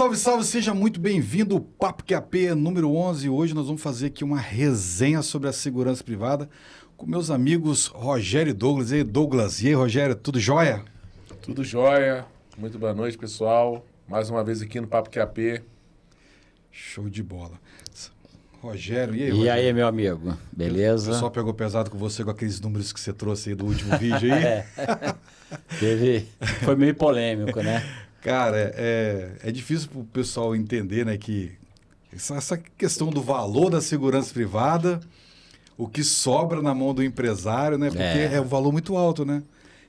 Salve, salve, seja muito bem-vindo ao Papo QAP número 11. Hoje nós vamos fazer aqui uma resenha sobre a segurança privada com meus amigos Rogério e Douglas. E aí, Douglas, e aí, Rogério, tudo jóia? Tudo jóia. Muito boa noite, pessoal. Mais uma vez aqui no Papo QAP. Show de bola. Rogério, e aí, Rogério? E aí, meu amigo? Beleza? O pessoal pegou pesado com você com aqueles números que você trouxe aí do último vídeo aí. é. Teve... Foi meio polêmico, né? Cara, é, é difícil para o pessoal entender né, que essa, essa questão do valor da segurança privada, o que sobra na mão do empresário, né? Porque é, é um valor muito alto, né?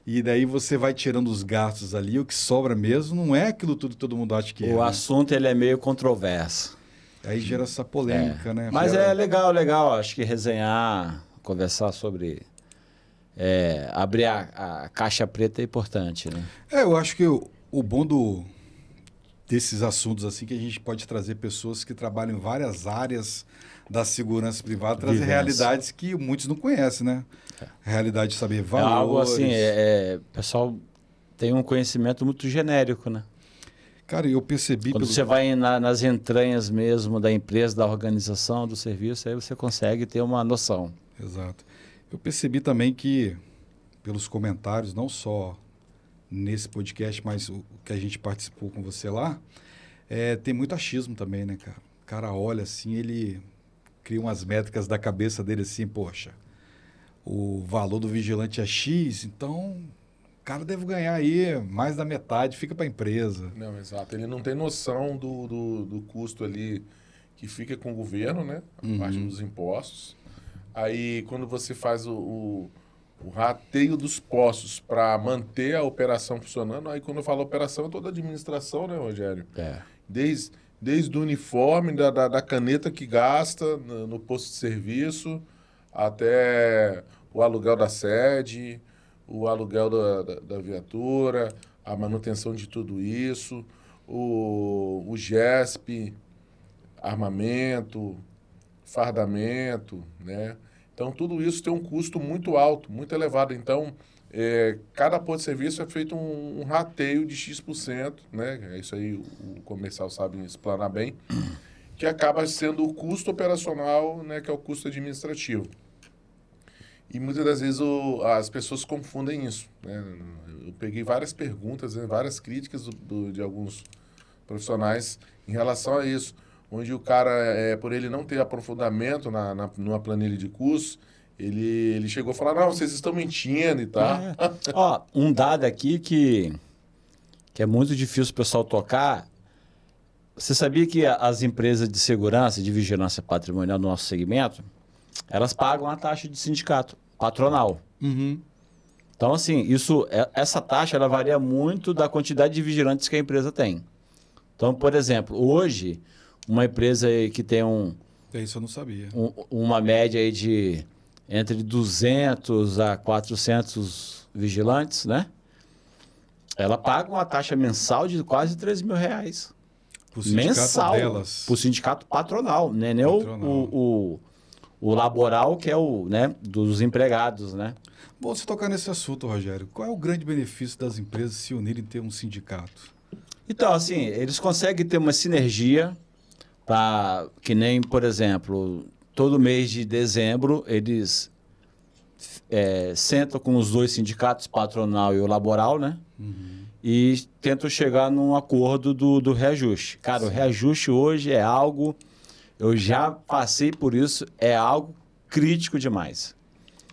E daí você vai tirando os gastos ali, o que sobra mesmo não é aquilo tudo que todo mundo acha que o é. O né? assunto né? ele é meio controverso. Aí gera essa polêmica, é. né? Mas é legal, legal. Acho que resenhar, conversar sobre. É, abrir a, a, caixa preta é importante, né? É, eu acho que eu, o bom do, desses assuntos assim que a gente pode trazer pessoas que trabalham em várias áreas da segurança privada, trazer Vivência. realidades que muitos não conhecem, né? É. Realidade de saber valores. É algo assim, é, é, pessoal tem um conhecimento muito genérico, né? Cara, eu percebi... Quando pelo... você vai na, nas entranhas mesmo da empresa, da organização, do serviço, aí você consegue ter uma noção. Exato. Eu percebi também que, pelos comentários, não só nesse podcast, mas o que a gente participou com você lá, é, tem muito achismo também, né, cara? O cara olha assim, ele cria umas métricas da cabeça dele assim, poxa, o valor do vigilante é X, então o cara deve ganhar aí mais da metade, fica para a empresa. Não, exato. Ele não tem noção do, do, do, custo ali que fica com o governo, né? A uhum. parte dos impostos. Aí, quando você faz o, o o rateio dos postos para manter a operação funcionando. Aí, quando eu falo operação, é toda a administração, né, Rogério? É. Desde, desde o uniforme, da, da, da caneta que gasta no, no, posto de serviço, até o aluguel da sede, o aluguel da, da, da viatura, a manutenção de tudo isso, o, o GESP, armamento, fardamento, né? Então, tudo isso tem um custo muito alto, muito elevado. Então, é, cada ponto de serviço é feito um, um rateio de X%, né? É isso aí o, o comercial sabe explanar bem, que acaba sendo o custo operacional, né? Que é o custo administrativo. E muitas das vezes o, as pessoas confundem isso. Né? Eu peguei várias perguntas, né? várias críticas do, do, de alguns profissionais em relação a isso onde o cara, é, por ele não ter aprofundamento na, na, numa planilha de curso, ele, ele chegou a falar, não, vocês estão mentindo e tal. Tá. É. Ó, um dado aqui que, que é muito difícil o pessoal tocar. Você sabia que as empresas de segurança, de vigilância patrimonial no nosso segmento, elas pagam a taxa de sindicato patronal. Uhum. Então, assim, isso, é, essa taxa ela varia muito da quantidade de vigilantes que a empresa tem. Então, por exemplo, hoje, uma empresa que tem um. É, isso eu não sabia. Um, uma média aí de entre 200 a 400 vigilantes, né? Ela paga uma taxa mensal de quase 3 mil reais. mensal. Delas. Por sindicato patronal, né? Nem patronal. O, o, o, laboral, que é o né? dos empregados, né? Bom, se tocar nesse assunto, Rogério. Qual é o grande benefício das empresas se unirem em ter um sindicato? Então, assim, eles conseguem ter uma sinergia para que nem, por exemplo, todo mês de dezembro eles é, sentam com os dois sindicatos, patronal e o laboral, né? Uhum. E tentam chegar num acordo do, do reajuste. Cara, Sim. o reajuste hoje é algo. Eu já passei por isso, é algo crítico demais.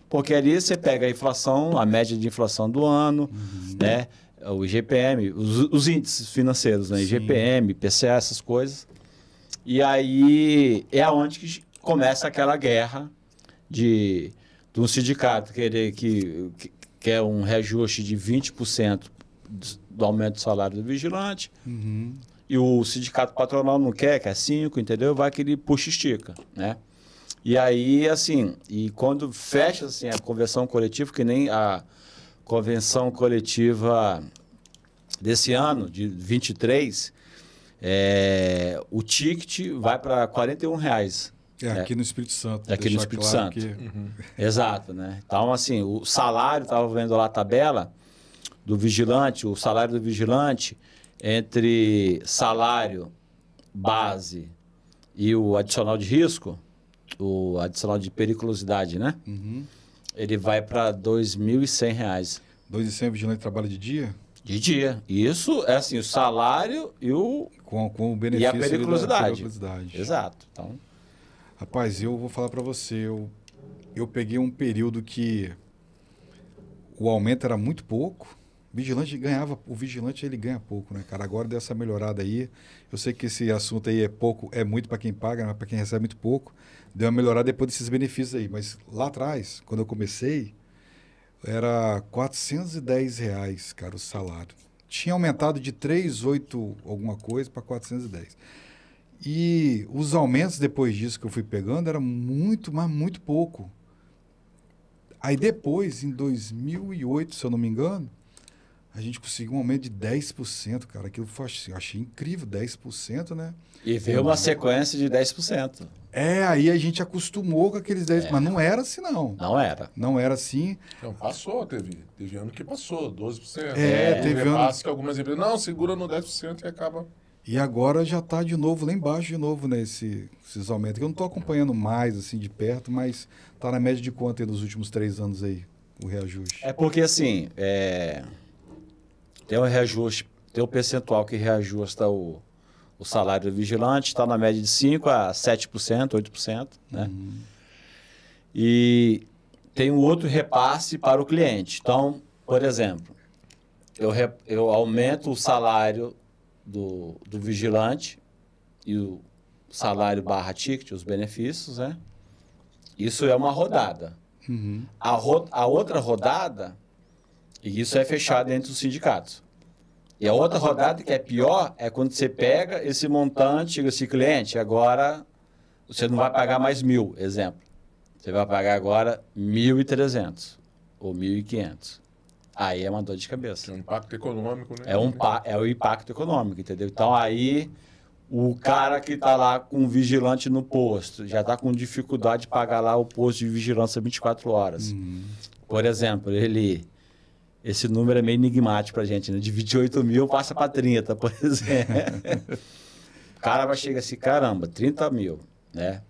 Porque ali você pega a inflação, a média de inflação do ano, uhum. né? o IGPM, os, os, índices financeiros, né? GPM, IGPM, PCA, essas coisas. E aí é onde que começa aquela guerra de, de um sindicato querer que, que quer é um reajuste de 20% do aumento do salário do vigilante. Uhum. E o sindicato patronal não quer, quer 5, entendeu? Vai que ele puxa e estica, né? E aí, assim, e quando fecha assim, a convenção coletiva, que nem a convenção coletiva desse ano, de 23, é, o ticket vai para 41 reais. É, é. aqui é, no Espírito Santo. É aqui no Espírito claro Santo. Que... Uhum. Exato, né? Então, assim, o salário, estava vendo lá a tabela do vigilante, o salário do vigilante entre salário base e o adicional de risco, o adicional de periculosidade, né? Uhum. Ele vai para R$ 2.100. R$ 2.100 vigilante trabalha de dia? De dia. Isso é assim, o salário e o com, com o benefício. E a periculosidade. Da periculosidade. Exato. Então... Rapaz, eu vou falar para você, eu, eu peguei um período que o aumento era muito pouco. Vigilante ganhava, o vigilante ele ganha pouco, né, cara? Agora dessa melhorada aí, eu sei que esse assunto aí é pouco, é muito para quem paga, mas para quem recebe é muito pouco. Deu uma melhorada depois desses benefícios aí, mas lá atrás, quando eu comecei, era 410 reais, cara, o salário tinha aumentado de 3,8 alguma coisa para 410. E os aumentos depois disso que eu fui pegando era muito, mas muito pouco. Aí depois, em 2008, se eu não me engano, a gente conseguiu um aumento de 10%, cara. Aquilo eu achei, incrível, 10%, né? E veio uma é- sequência de 10%. É, aí a gente acostumou com aqueles 10%. É. Mas não era assim, não. Não era. Não era assim. Então passou, teve. Teve ano que passou, 12%. É, né? teve ano... que algumas empresas, não, segura no 10% e acaba... E agora já está de novo lá embaixo, de novo, nesse né, esses aumentos. Eu não estou acompanhando mais, assim, de perto, mas está na média de quanto aí nos últimos três anos aí, o reajuste? É porque, assim, é... Tem um reajuste, tem o percentual que reajusta o, o salário do vigilante, está na média de 5% a 7%, 8%. Né? Uhum. E tem um outro repasse para o cliente. Então, por exemplo, eu, re, eu aumento o salário do, do vigilante e o salário barra ticket, os benefícios, né? Isso é uma rodada. Uhum. A, ro a outra rodada e isso é, é fechado entre os sindicatos. E a outra rodada que é, é pior é quando você pega esse montante, esse cliente, agora você não vai pagar mais mil, exemplo. Você vai pagar agora 1.300 ou 1.500. Aí é uma dor de cabeça. É um impacto econômico, né? É, um, é o impacto econômico, entendeu? Então aí o cara que está lá com vigilante no posto já está com dificuldade de pagar lá o posto de vigilância 24 horas. Uhum. Por exemplo, ele esse número é meio enigmático para a gente, né? De 28 mil passa para 30, por exemplo. o cara vai chegar assim, caramba, 30 mil, né?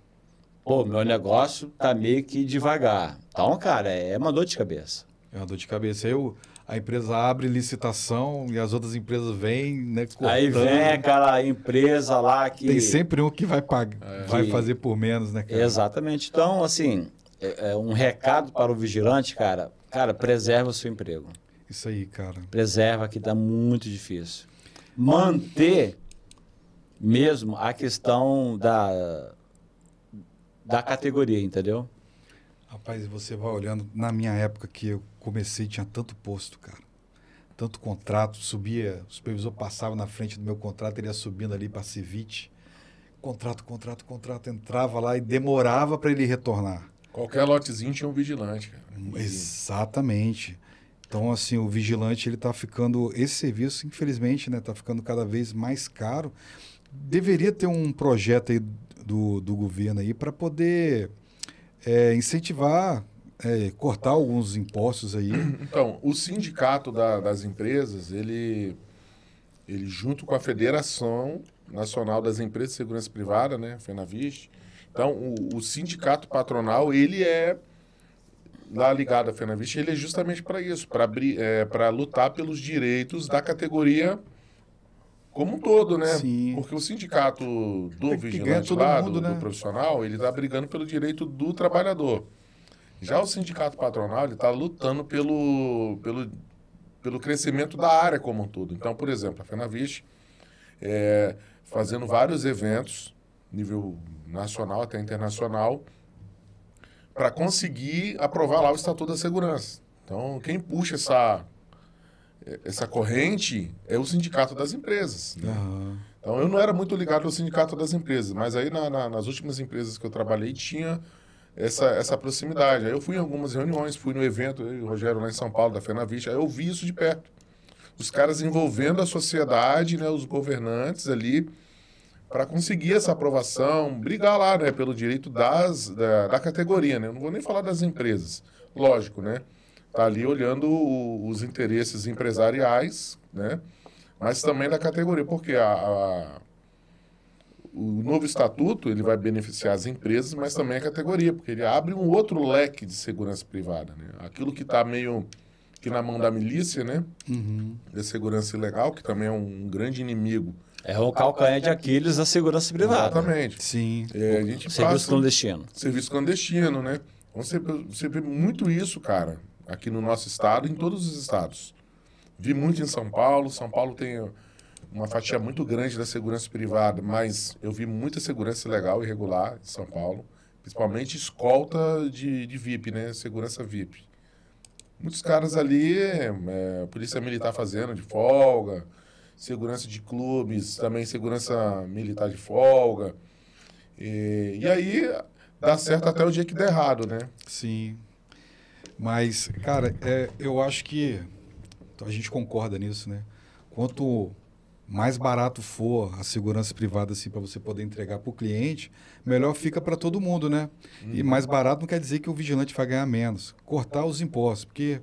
Pô, meu negócio tá meio que devagar. Então, cara, é uma dor de cabeça. É uma dor de cabeça. Eu, a empresa abre licitação e as outras empresas vêm, né? Cortando. Aí vem aquela empresa lá que. Tem sempre um que vai pagar, é. vai fazer por menos, né, cara? Exatamente. Então, assim, é, é um recado para o vigilante, cara, Cara, preserva o seu emprego. Isso aí, cara. Preserva que tá muito difícil. Manter mesmo a questão da da categoria, entendeu? Rapaz, você vai olhando, na minha época que eu comecei, tinha tanto posto, cara. Tanto contrato, subia, o supervisor passava na frente do meu contrato, ele ia subindo ali para Civite. Contrato, contrato, contrato, entrava lá e demorava para ele retornar. Qualquer lotezinho tinha um vigilante, cara. Hum, exatamente. Então, assim, o vigilante, ele tá ficando... Esse serviço, infelizmente, né? Tá ficando cada vez mais caro. Deveria ter um projeto aí do, do governo aí para poder é, incentivar, é, cortar alguns impostos aí. Então, o sindicato da, das empresas, ele, ele junto com a Federação Nacional das Empresas de Segurança Privada, né? FENAVIST, então, o, o sindicato patronal, ele é lá ligado à FENAVIST, ele é justamente para isso, para é, lutar pelos direitos da categoria como um todo, né? Sim. Porque o sindicato do vigilante lá, mundo, do, né? do, profissional, ele está brigando pelo direito do trabalhador. Já o sindicato patronal, ele está lutando pelo, pelo, pelo crescimento da área como um todo. Então, por exemplo, a FENAVIST é, fazendo vários eventos nível nacional até internacional, para conseguir aprovar lá o Estatuto da Segurança. Então, quem puxa essa, essa corrente é o Sindicato das Empresas. Né? Uhum. Então, eu não era muito ligado ao Sindicato das Empresas, mas aí na, na, nas últimas empresas que eu trabalhei tinha essa, essa proximidade. Aí eu fui em algumas reuniões, fui no evento, eu e o Rogério lá em São Paulo, da Fenavista, aí eu vi isso de perto. Os caras envolvendo a sociedade, né, os governantes ali, para conseguir essa aprovação, brigar lá, né, pelo direito das, da, da categoria, né? Eu não vou nem falar das empresas, lógico, né? Tá ali olhando o, os interesses empresariais, né? Mas também da categoria, porque a, a, o novo estatuto ele vai beneficiar as empresas, mas também a categoria, porque ele abre um outro leque de segurança privada, né? Aquilo que está meio que na mão da milícia, né? Uhum. Da segurança ilegal, que também é um grande inimigo é o calcanhar de Aquiles da segurança privada. Exatamente. Sim. É, a gente serviço passa, clandestino. Serviço clandestino, né? Então, você, você vê muito isso, cara, aqui no nosso estado, em todos os estados. Vi muito em São Paulo. São Paulo tem uma fatia muito grande da segurança privada, mas eu vi muita segurança legal e regular em São Paulo, principalmente escolta de, de VIP, né? Segurança VIP. Muitos caras ali, é, é polícia militar fazendo de folga, segurança de clubes, também segurança militar de folga. E, e aí dá certo até o dia que der errado, né? Sim. Mas, cara, é, eu acho que a gente concorda nisso, né? Quanto mais barato for a segurança privada assim para você poder entregar para o cliente, melhor fica para todo mundo, né? Hum. E mais uhum. barato não quer dizer que o vigilante vai ganhar menos. Cortar os impostos, porque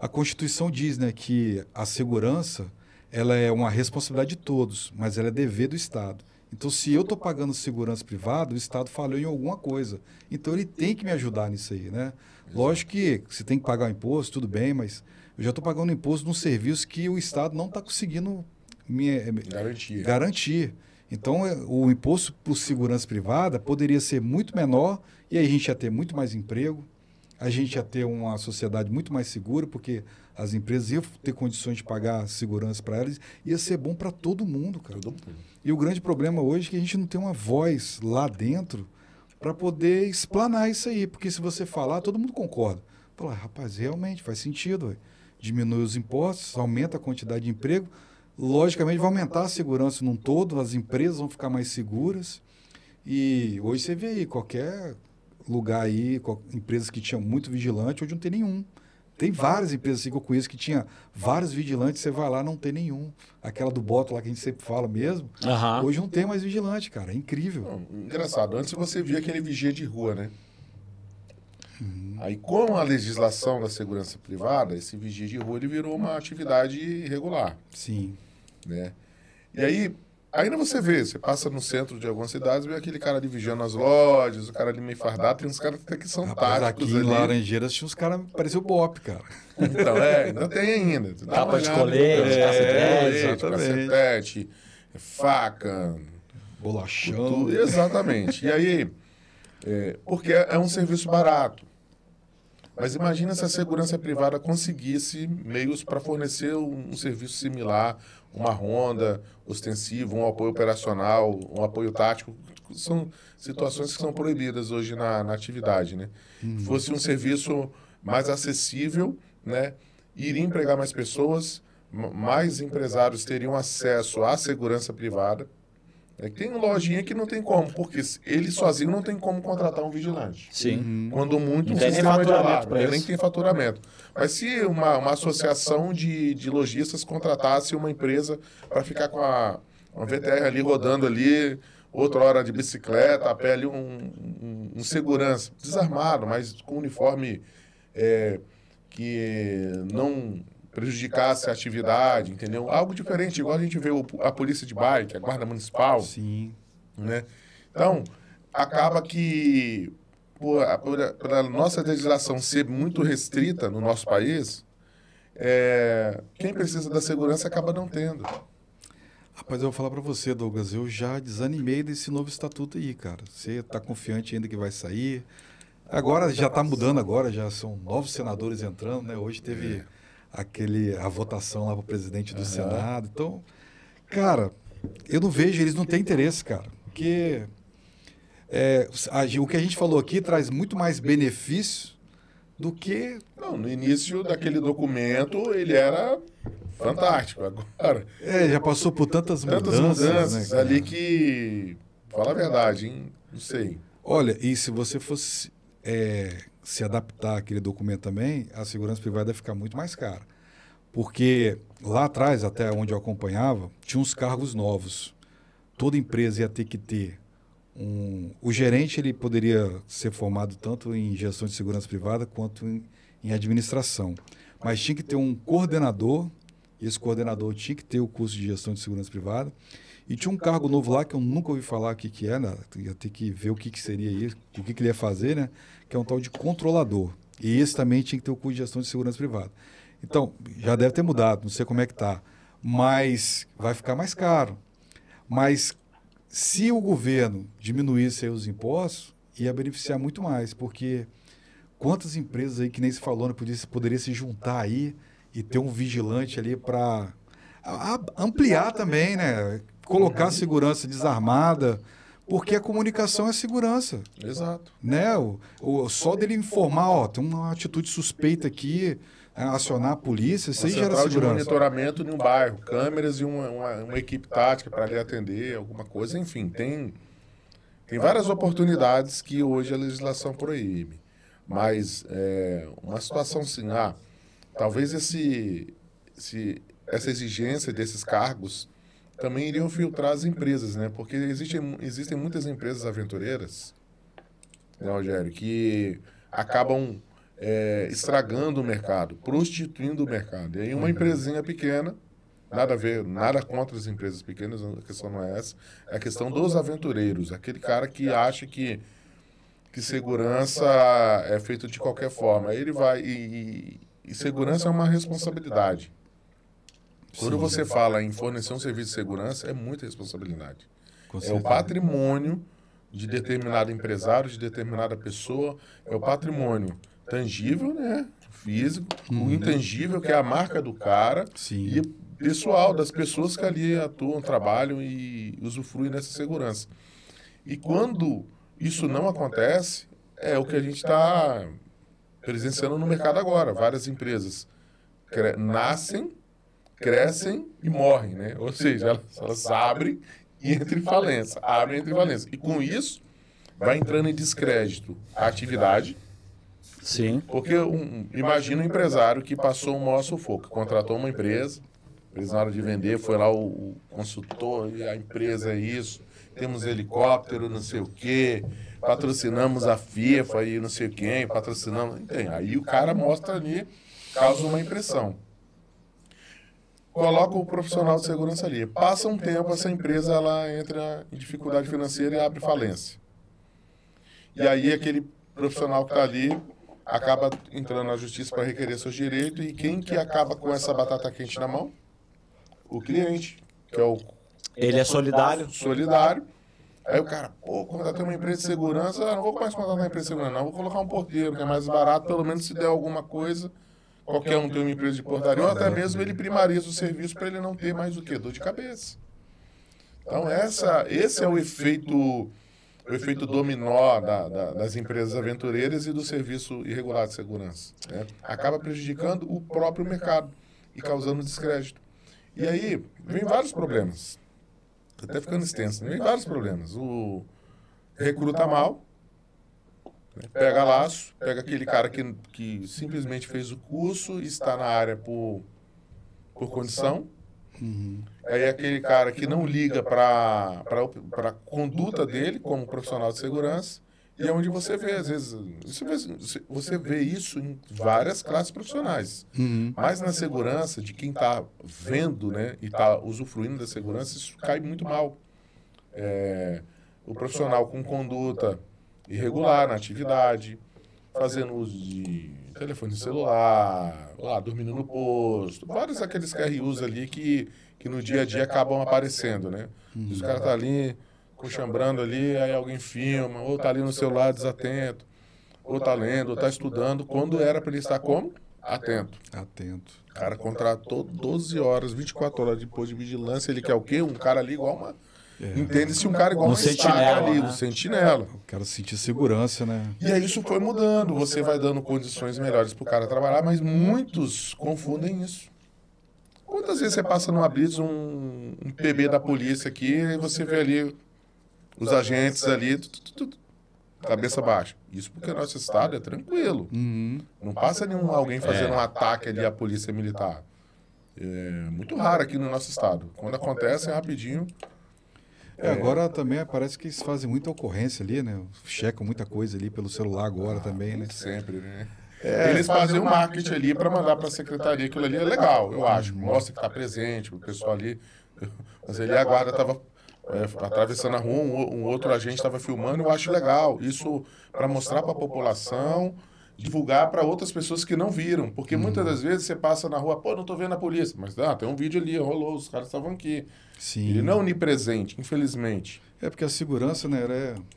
a Constituição diz, né, que a segurança ela é uma responsabilidade de todos, mas ela é dever do Estado. Então, se eu estou pagando segurança privada, o Estado falhou em alguma coisa. Então, ele tem que me ajudar nisso aí, né? Lógico que você tem que pagar o imposto, tudo bem, mas eu já estou pagando imposto num serviço que o Estado não está conseguindo eh, me, garantir. garantir. Então, eh, o imposto por segurança privada poderia ser muito menor e aí a gente ia ter muito mais emprego, a gente ia ter uma sociedade muito mais segura, porque as empresas, ia ter condições de pagar segurança para elas, ia ser bom para todo mundo, cara. Todo mundo. E o grande problema hoje é que a gente não tem uma voz lá dentro para poder explanar isso aí, porque se você falar, todo mundo concorda. Fala, ah, rapaz, realmente faz sentido, ué. diminui os impostos, aumenta a quantidade de emprego, logicamente vai aumentar a segurança num todo, as empresas vão ficar mais seguras. E hoje você vê aí qualquer lugar aí, empresas que tinham muito vigilante, hoje não tem nenhum. Tem várias empresas assim que eu conheço que tinha vários vigilantes, você vai lá não tem nenhum. Aquela do boto lá que a gente sempre fala mesmo. Uhum. Hoje não tem mais vigilante, cara. É incrível. Engraçado. Antes você via aquele vigia de rua, né? Uhum. Aí, com a legislação da segurança privada, esse vigia de rua ele virou uma atividade regular. Sim. Né? E aí, Ainda você vê, você passa no centro de algumas cidades, vê aquele cara ali vigiando as lojas, o cara ali meio fardado, tem uns caras até que são Rapaz, táticos aqui ali. em Laranjeiras tinha uns caras, que o Bop, cara. Então, é, ainda tem ainda. Tapa de colete, é, cacetete, é faca. Bolachão. Tudo, exatamente. E aí, é, porque é um serviço barato. Mas imagina se a segurança privada conseguisse meios para fornecer um, um serviço similar, uma ronda ostensiva, um apoio operacional, um apoio tático. São situações que são proibidas hoje na, na atividade, né? Hum. Fosse um serviço mais acessível, né? Iria empregar mais pessoas, mais empresários teriam acesso à segurança privada, é que tem lojinha que não tem como, porque ele sozinho não tem como contratar um vigilante. Sim. Uhum. Quando muito, Ele um sistema é de alarme, né? nem tem faturamento. Mas se uma, uma associação de, de lojistas contratasse uma empresa para ficar com a uma VTR ali rodando ali, outra hora de bicicleta, a pé ali, um, um, um segurança, desarmado, mas com uniforme é, que não prejudicasse a atividade, entendeu? Algo diferente, igual a gente vê a polícia de bike, a guarda municipal. Sim. Né? Então, acaba que, por, a nossa legislação ser muito restrita no nosso país, é, quem precisa da segurança acaba não tendo. Rapaz, eu vou falar para você, Douglas, eu já desanimei desse novo estatuto aí, cara. Você está confiante ainda que vai sair? Agora já está mudando agora, já são novos senadores entrando, né? Hoje teve é aquele, a votação lá para o presidente do uhum. Senado. Então, cara, eu não vejo, eles não têm interesse, cara. Porque é, a, o que a gente falou aqui traz muito mais benefício do que. Não, no início daquele documento ele era fantástico. Agora. É, já passou por tantas, tantas mudanças. mudanças né, ali que. Fala a verdade, hein? Não sei. Olha, e se você fosse. É, se adaptar àquele documento também, a segurança privada vai ficar muito mais cara. Porque lá atrás, até onde eu acompanhava, tinha uns cargos novos. Toda empresa ia ter que ter um. O gerente ele poderia ser formado tanto em gestão de segurança privada quanto em, em administração. Mas tinha que ter um coordenador, e esse coordenador tinha que ter o curso de gestão de segurança privada e tinha um cargo novo lá que eu nunca ouvi falar o que, que era, ia ter que ver o que, que seria isso, o que, que ele ia fazer, né? Que é um tal de controlador. E esse também tinha que ter o curso de gestão de segurança privada. Então, já deve ter mudado, não sei como é que está. Mas vai ficar mais caro. Mas se o governo diminuísse os impostos, ia beneficiar muito mais, porque quantas empresas aí que nem se falou, né, poderia, poderia se juntar aí e ter um vigilante ali para ampliar também, né? colocar segurança desarmada, porque a comunicação é segurança. Exato. Né? O, o, só dele informar, ó, tem uma atitude suspeita aqui, é, acionar a polícia, isso aí gera segurança. de monitoramento em um bairro, câmeras e uma, uma, uma equipe tática para lhe atender, alguma coisa, enfim, tem, tem várias oportunidades que hoje a legislação proíbe. Mas é, uma situação assim, ah, talvez esse, esse, essa exigência desses cargos também iriam filtrar as empresas, né? Porque existem, existem muitas empresas aventureiras, né, Rogério, que acabam é, estragando o mercado, prostituindo o mercado. E aí uma uhum. empresinha pequena, nada a ver, nada contra as empresas pequenas, a questão não é essa, é a questão dos aventureiros, aquele cara que acha que que segurança é feito de qualquer forma. ele vai e, e, e segurança é uma responsabilidade. Quando você fala em fornecer um serviço de segurança, é muita responsabilidade. É o patrimônio de determinado empresário, de determinada pessoa, é o patrimônio tangível, né? Físico, hum, o uhum. intangível, né? que é a marca do cara, Sim. e pessoal, das pessoas que ali atuam, trabalham e usufruem dessa segurança. E quando isso não acontece, é o que a gente está presenciando no mercado agora. Várias empresas nascem crescem e morrem, né? Ou seja, elas, elas abrem e entram em falência, abrem e entram em falência. E com isso, vai entrando em descrédito a atividade. Sim. Porque um, imagina um empresário que passou um maior sufoco, contratou uma empresa, na hora de vender, foi lá o, o consultor, a empresa é isso, temos helicóptero, não sei o quê, patrocinamos a FIFA e não sei quem, patrocinamos. Tem. Aí o cara mostra ali, causa uma impressão coloca o profissional de segurança ali. Passa um tempo, essa empresa ela entra em dificuldade financeira e abre falência. E aí aquele profissional que está ali acaba entrando na justiça para requerer seus direitos e quem que acaba com essa batata quente na mão? O cliente, que é o... Ele é solidário. Solidário. Aí o cara, pô, contratei uma empresa de segurança, não vou mais contratar uma empresa de segurança, não, vou colocar um porteiro, que é mais barato, pelo menos se der alguma coisa, qualquer um tem uma empresa de portaria, ou até mesmo ele primariza o serviço para ele não ter mais o quê? Dor de cabeça. Então, então essa, esse é, é o efeito, o efeito dominó da, da, das empresas aventureiras e do serviço irregular de segurança. Né? Acaba prejudicando o próprio mercado e causando descrédito. E aí, vem vários problemas. até ficando extenso, vem vários problemas. O recruta mal, né? É, pega é, laço, é pega aquele cara que, que simplesmente fez o curso e está na área por, por condição. Uhum. Aí aquele cara que não liga para a conduta dele como profissional de segurança. E é onde você vê, às vezes, né? você vê, você vê isso em várias classes profissionais. Uhum. Mas na segurança, de quem está tá vendo né, né e está tá usufruindo da segurança, isso cai muito mal. É, o profissional com conduta irregular na atividade, fazendo uso de telefone celular, lá dormindo no posto, vários aqueles carrius ali que, que no dia a dia acabam aparecendo, né? Hum. Os caras tá ali cochambrando ali, aí alguém filma, ou tá ali no celular desatento, ou tá lendo, ou tá estudando, quando era para ele estar como? Atento. Atento. O cara contratou 12 horas, 24 horas depois de vigilância, ele quer o quê? Um cara ali igual uma é. Entende-se um cara igual um sentinela ali, né? do sentinela. É. O cara sentir segurança, né? E aí isso foi mudando. Você vai dando condições melhores pro cara trabalhar, mas muitos confundem isso. Quantas vezes você passa numa blitz, um, um PB da polícia aqui, e você vê ali os agentes ali, tu, tu, tu, cabeça baixa. Isso porque nosso estado é tranquilo. Uhum. Não passa nenhum alguém fazendo é. um ataque ali à polícia militar. É muito raro aqui no nosso estado. Quando acontece, é rapidinho é, agora também ah, parece que eles fazem muita ocorrência ali, né? Checam muita coisa ali pelo celular agora ah, também, né? Sempre, né? É, eles fazem o marketing ali para mandar para a secretaria. Aquilo ali é legal, eu acho. Mostra que está presente, o pessoal ali. Mas ali a guarda estava é, atravessando a rua, um, um outro agente estava filmando, eu acho legal. Isso para mostrar para a população divulgar para outras pessoas que não viram. Porque hum. muitas uhum. das vezes você passa na rua, pô, não tô vendo a polícia. Mas ah, tem um vídeo ali, rolou, os caras estavam aqui. Sim. Ele não é onipresente, infelizmente. É porque a segurança, né,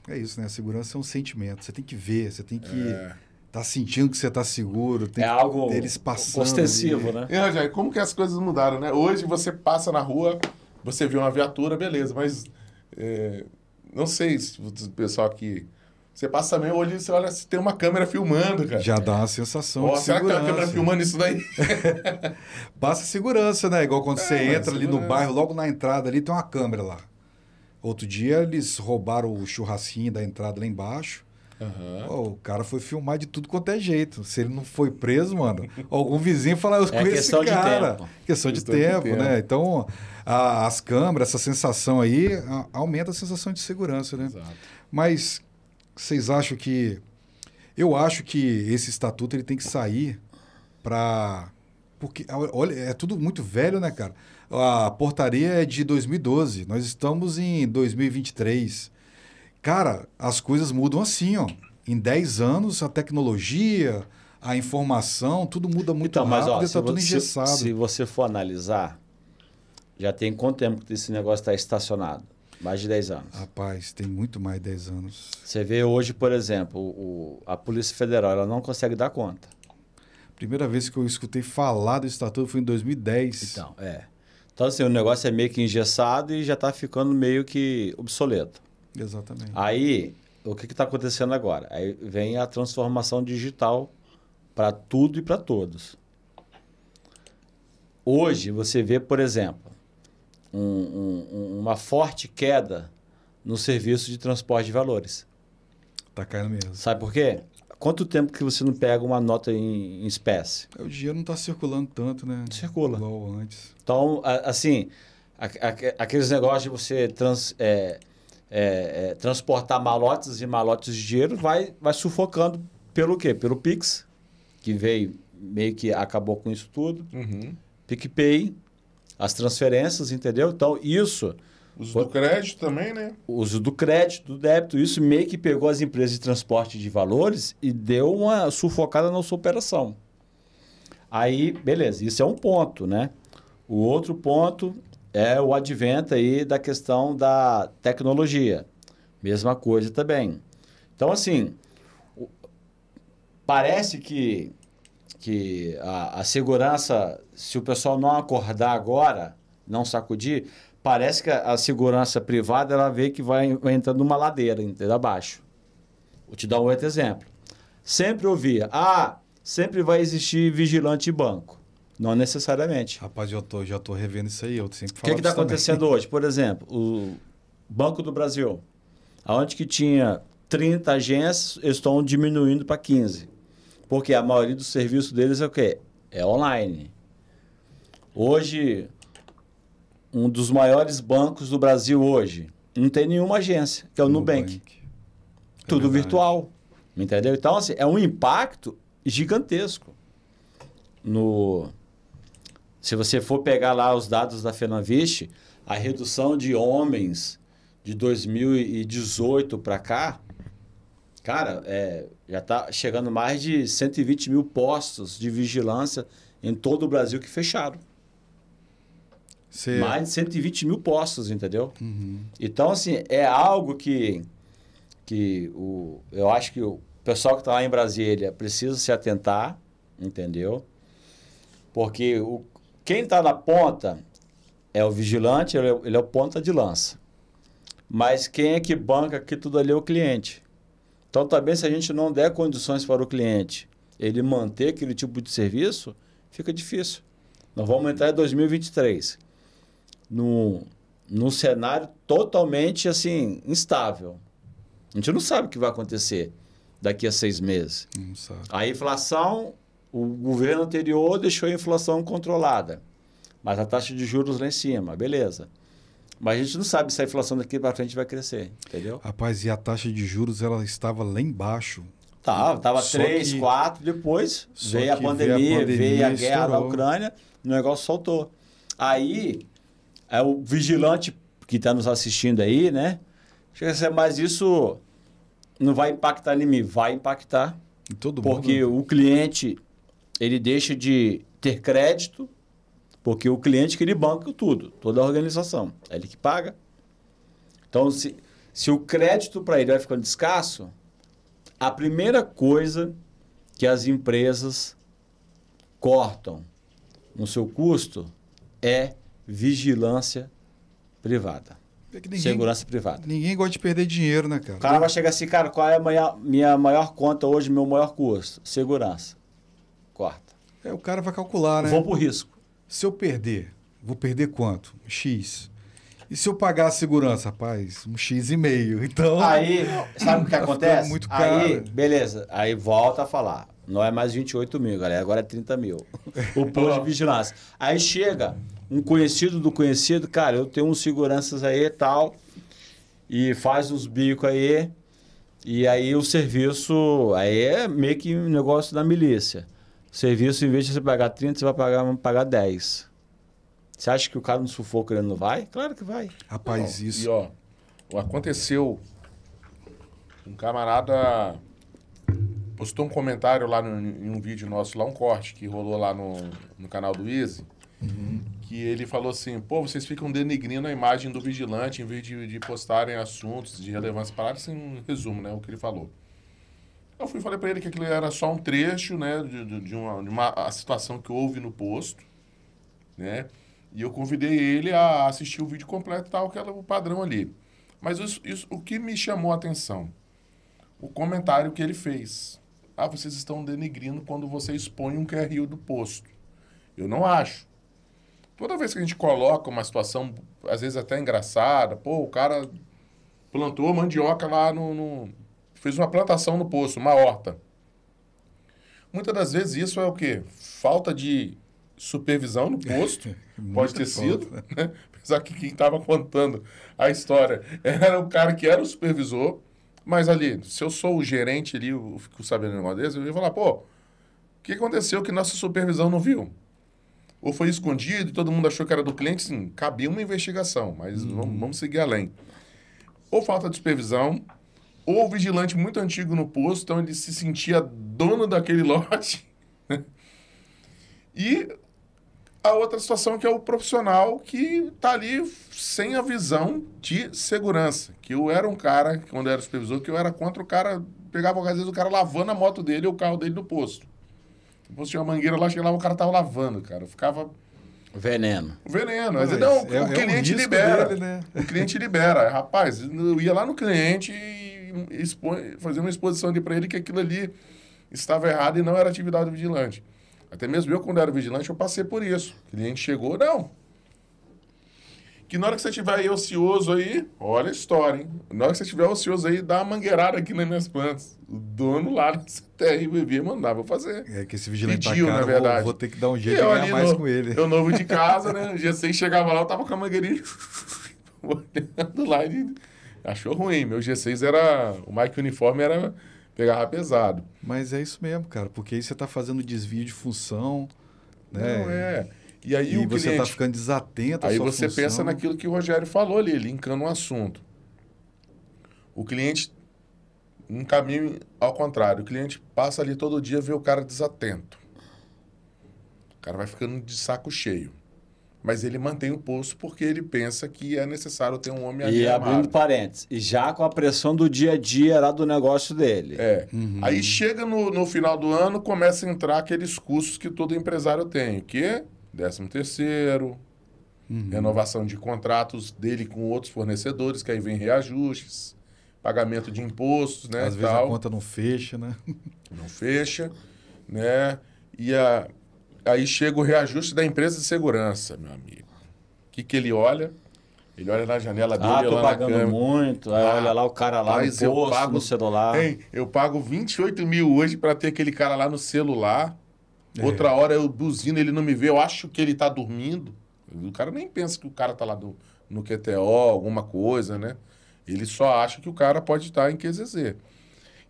é, é isso, né? A segurança é um sentimento. Você tem que ver, você tem que. É. Tá sentindo que você tá seguro, tem é algo eles passando. Ostensivo, né? É, Rogério, como que as coisas mudaram, né? Hoje você passa na rua, você vê uma viatura, beleza, mas é, não sei se o pessoal aqui você passa meio olho e você olha se tem uma câmera filmando, cara. Já dá a sensação de será que tem uma câmera filmando isso daí? passa segurança, né? Igual quando é, você entra ali no bairro, logo na entrada ali tem uma câmera lá. Outro dia eles roubaram o churrasquinho da entrada lá embaixo. Uhum. Oh, o cara foi filmar de tudo quanto é jeito. Se ele não foi preso, mano, algum vizinho fala, eu é conheço esse cara. De tempo. Questão, de, tempo, de tempo, né? Então, a, as câmeras, essa sensação aí, a, aumenta a sensação de segurança, né? Exato. Mas vocês acham que. Eu acho que esse estatuto ele tem que sair para. Porque, olha, é tudo muito velho, né, cara? A portaria é de 2012, nós estamos em 2023. Cara, as coisas mudam assim, ó. Em 10 anos, a tecnologia, a informação, tudo muda muito então, rápido, mas, está tudo engessado. Se, se você for analisar, já tem quanto tempo que esse negócio está estacionado? Mais de 10 anos. Rapaz, tem muito mais de 10 anos. Você vê hoje, por exemplo, o, a Polícia Federal ela não consegue dar conta. Primeira vez que eu escutei falar do estatuto foi em 2010. Então, é. Então, assim, o negócio é meio que engessado e já está ficando meio que obsoleto. Exatamente. Aí, o que está acontecendo agora? Aí vem a transformação digital para tudo e para todos. Hoje, você vê, por exemplo, um, um, uma forte queda no serviço de transporte de valores. está caindo mesmo. Sabe por quê? Quanto tempo que você não pega uma nota em, em espécie? É, o dinheiro não está circulando tanto, né? Circula. Igual antes. Então, assim, aqueles negócios de você trans, é, é, é, transportar malotes e malotes de dinheiro vai, vai sufocando pelo quê? Pelo Pix, que veio, meio que acabou com isso tudo. Uhum. PicPay, as transferências, entendeu? Então, isso. Os do crédito também, né? Uso do crédito, do débito, isso meio que pegou as empresas de transporte de valores e deu uma sufocada na sua operação. Aí, beleza, isso é um ponto, né? O outro ponto é o advento aí da questão da tecnologia. Mesma coisa também. Então, assim, parece que que a, a segurança, se o pessoal não acordar agora, não sacudir, parece que a, a segurança privada ela vê que vai, vai entrando numa ladeira, entendeu? Abaixo. Vou te dar um outro exemplo. Sempre ouvia, ah, sempre vai existir vigilante e banco. Não necessariamente. Rapaz, eu tô, já estou revendo isso aí. Eu sempre falo O que está acontecendo também. hoje? Por exemplo, o Banco do Brasil. Aonde que tinha 30 agências, estão diminuindo para 15. Porque a maioria do serviço deles é o quê? É online. Hoje, um dos maiores bancos do Brasil hoje não tem nenhuma agência, que é o Nubank. Nubank. É Tudo virtual. Entendeu? Então, assim, é um impacto gigantesco. No... Se você for pegar lá os dados da Fenavist, a redução de homens de 2018 para cá Cara, é, já está chegando mais de 120 mil postos de vigilância em todo o Brasil que fecharam. Cê... Mais de 120 mil postos, entendeu? Uhum. Então, assim, é algo que, que o, eu acho que o pessoal que está lá em Brasília precisa se atentar, entendeu? Porque o, quem está na ponta é o vigilante, ele é, ele é o ponta de lança. Mas quem é que banca que tudo ali é o cliente. Então, também, se a gente não der condições para o cliente ele manter aquele tipo de serviço, fica difícil. Nós vamos entrar em 2023 num, num cenário totalmente assim instável. A gente não sabe o que vai acontecer daqui a seis meses. A inflação, o governo anterior deixou a inflação controlada, mas a taxa de juros lá em cima, beleza. Mas a gente não sabe se a inflação daqui para frente vai crescer, entendeu? Rapaz, e a taxa de juros ela estava lá embaixo. Tava, tava só 3, que, 4, depois veio a, pandemia, veio a pandemia, veio a guerra estourou. da Ucrânia, o negócio soltou. Aí, é o vigilante que está nos assistindo aí, né? mas isso não vai impactar em mim, vai impactar. Em todo porque mundo. Porque o cliente, ele deixa de ter crédito, porque o cliente que ele banca tudo, toda a organização. É ele que paga. Então, se, se o crédito para ele vai ficando escasso, a primeira coisa que as empresas cortam no seu custo é vigilância privada. É ninguém, segurança privada. Ninguém gosta de perder dinheiro, né, cara? O cara vai chegar assim, cara, qual é a minha, minha maior conta hoje, meu maior custo? Segurança. Corta. É, o cara vai calcular, né? vou pro risco. Se eu perder, vou perder quanto? X. E se eu pagar a segurança, rapaz, um X e meio. Então. Aí, sabe o que tá acontece? Muito caro. Aí, beleza. Aí volta a falar. Não é mais 28 mil, galera. Agora é 30 mil. O posto de vigilância. Aí chega um conhecido do conhecido, cara, eu tenho uns seguranças aí e tal. E faz uns bicos aí. E aí o serviço. Aí é meio que um negócio da milícia. Serviço, em vez de você pagar 30, você vai pagar, pagar 10. Você acha que o cara no sufoco ele não vai? Claro que vai. Rapaz, não. isso. E, ó, aconteceu. Um camarada postou um comentário lá no, em um vídeo nosso, lá um corte que rolou lá no, no canal do Easy. Uhum. Que ele falou assim: pô, vocês ficam denegrindo a imagem do vigilante em vez de, de postarem assuntos de relevância. Pararam assim, um resumo, né? O que ele falou. Eu fui falei para ele que aquilo era só um trecho, né, de, de, uma, de uma a situação que houve no posto, né? E eu convidei ele a assistir o vídeo completo tal, que era o padrão ali. Mas isso, isso, o que me chamou a atenção? O comentário que ele fez. Ah, vocês estão denegrindo quando você expõe um QRU do posto. Eu não acho. Toda vez que a gente coloca uma situação, às vezes até engraçada, pô, o cara plantou mandioca lá no, no Fiz uma plantação no poço, uma horta. Muitas das vezes isso é o quê? Falta de supervisão no posto, pode ter sido, falta. né? apesar que quem estava contando a história era o cara que era o supervisor, mas ali, se eu sou o gerente ali, eu fico sabendo um negócio desse, eu ia falar, pô, o que aconteceu que nossa supervisão não viu? Ou foi escondido e todo mundo achou que era do cliente? Sim, cabia uma investigação, mas uhum. vamos, vamos seguir além. Ou falta de supervisão, ou vigilante muito antigo no posto, então ele se sentia dono daquele lote. e a outra situação é que é o profissional que está ali sem a visão de segurança. Que eu era um cara, quando eu era supervisor, que eu era contra o cara, pegava às vezes o cara lavando a moto dele ou o carro dele no posto. O posto tinha uma mangueira lá, chegava lá, o cara tava lavando, cara. Eu ficava Veneno. O veneno. Mas, não, é, o, cliente é um libera. Dele, né? O cliente libera. Rapaz, eu ia lá no cliente e fazer uma exposição ali para ele que aquilo ali estava errado e não era atividade vigilante. Até mesmo eu, quando era vigilante, eu passei por isso. O cliente chegou, não. Que na hora que você estiver aí ocioso aí, olha a história, hein? Na hora que você estiver ocioso aí, dá uma mangueirada aqui nas minhas plantas. O dono lá do CTR bebia mandava fazer. É que esse vigilante tá Pediu, tá caro, na verdade. Vou, vou, ter que dar um jeito eu, de ganhar mais no, com ele. Eu novo de casa, né? O dia 6 chegava lá, eu tava com a mangueirinha olhando lá e achou ruim. Meu G6 era. O Mike uniforme era. pegava pesado. Mas é isso mesmo, cara, porque aí você está fazendo desvio de função. Né? Não é. E aí e o você está ficando desatento. Aí você função. pensa naquilo que o Rogério falou ali, linkando um assunto. O cliente um caminho ao contrário. O cliente passa ali todo dia vê o cara desatento. O cara vai ficando de saco cheio. Mas ele mantém o posto porque ele pensa que é necessário ter um homem ali. E abrindo parênteses, e já com a pressão do dia a dia lá do negócio dele. É. Uhum. Aí chega no, no final do ano, começa a entrar aqueles custos que todo empresário tem, que quê? 13 terceiro, uhum. renovação de contratos dele com outros fornecedores, que aí vem reajustes, pagamento de impostos, né? Às vezes tal. a conta não fecha, né? Não fecha, né? E a, Aí chega o reajuste da empresa de segurança, meu amigo. O que, que ele olha? Ele olha na janela ah, dele, ah, tô pagando muito. Aí ah, olha lá o cara lá mas no posto, eu pago, no celular. Hein, eu pago 28 mil hoje para ter aquele cara lá no celular. É. Outra hora eu buzino, ele não me vê. Eu acho que ele tá dormindo. O cara nem pensa que o cara tá lá do, no QTO, alguma coisa, né? Ele só acha que o cara pode estar tá em QZZ.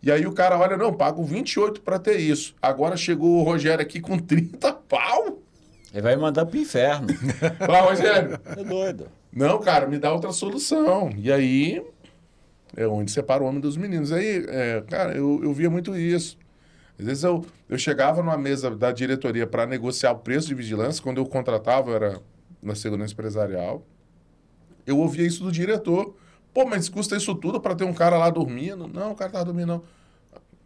E aí o cara olha, não, pago 28 para ter isso. Agora chegou o Rogério aqui com 30 pau. Ele vai mandar pro inferno. Lá, Rogério. É doido. Não, cara, me dá outra solução. E aí é onde separa o homem dos meninos. Aí, é, cara, eu, eu via muito isso. Às vezes eu, eu chegava numa mesa da diretoria para negociar o preço de vigilância, quando eu contratava, era na segurança empresarial. Eu ouvia isso do diretor. Pô, mas custa isso tudo para ter um cara lá dormindo? Não, o cara tá dormindo, não.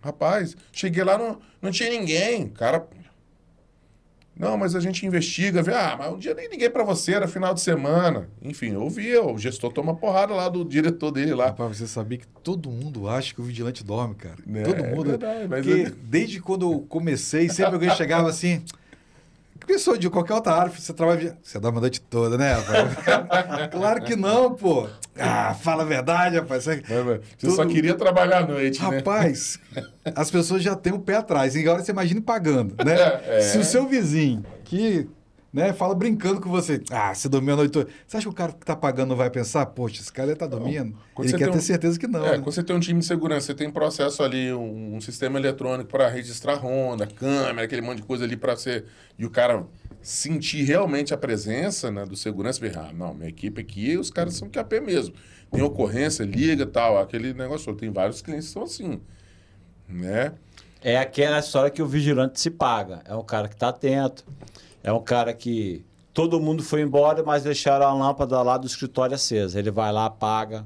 Rapaz, cheguei lá, não, não tinha ninguém. Cara. Não, mas a gente investiga, vê, ah, mas um dia nem liguei para você, era final de semana. Enfim, eu vi, o gestor toma porrada lá do diretor dele lá. para você saber que todo mundo acha que o vigilante dorme, cara. Né, é, todo mundo. É verdade, mas... Porque, é Desde quando eu comecei, sempre alguém chegava assim pessoa de qualquer outra área, você trabalha. Você dá uma noite toda, né, rapaz? claro que não, pô. Ah, fala a verdade, rapaz. Você, Tudo... só queria trabalhar à noite. Né? Rapaz, né? as pessoas já têm o pé atrás. E agora você imagina pagando, né? É. Se o seu vizinho, que né? Fala brincando com você. Ah, se dormiu a noite toda. Você acha que o cara que tá pagando não vai pensar, poxa, esse cara tá dormindo? Não, ele quer ter um... certeza que não. É, né? quando você tem um time de segurança, você tem processo ali, um, um sistema eletrônico para registrar ronda, câmera, aquele monte de coisa ali para ser. E o cara sentir realmente a presença né, do segurança, e ah, não, minha equipe aqui, os caras são QAP é mesmo. Tem ocorrência, liga tal, aquele negócio. Tem vários clientes que são assim, né? É aquela história que o vigilante se paga. É o cara que está atento é um cara que todo mundo foi embora, mas deixaram a lâmpada lá do escritório acesa. Ele vai lá, apaga.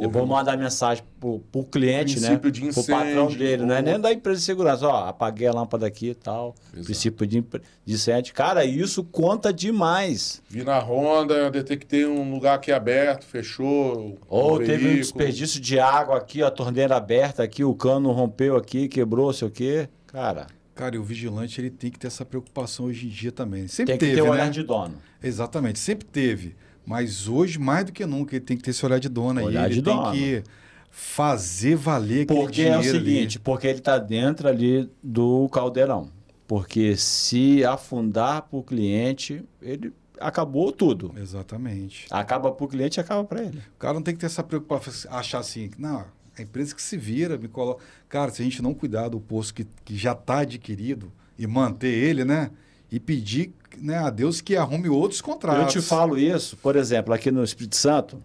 Eu vou mandar mensagem pro, pro cliente, né? De incêndio, pro patrão dele, não né? Nem é da empresa de segurança. Ó, apaguei a lâmpada aqui e tal. Exato. Princípio de, de incêndio. Cara, isso conta demais. Vi na ronda, detectei um lugar aqui aberto, fechou. Ou um teve veículo. um desperdício de água aqui, a torneira aberta aqui, o cano rompeu aqui, quebrou, sei o quê. Cara. Cara, e o vigilante ele tem que ter essa preocupação hoje em dia também. Sempre tem que teve, ter o né? olhar de dono. Exatamente, sempre teve. Mas hoje, mais do que nunca, ele tem que ter esse olhar de dono. Olhar ele de tem dono. que fazer valer aquele porque dinheiro Porque é o seguinte, ali. porque ele está dentro ali do caldeirão. Porque se afundar para o cliente, ele acabou tudo. Exatamente. Acaba para o cliente, acaba para ele. O cara não tem que ter essa preocupação, achar assim, não, a empresa que se vira, me coloca. Cara, se a gente não cuidar do posto que, que já está adquirido e manter ele, né? E pedir né, a Deus que arrume outros contratos. Eu te falo isso, por exemplo, aqui no Espírito Santo,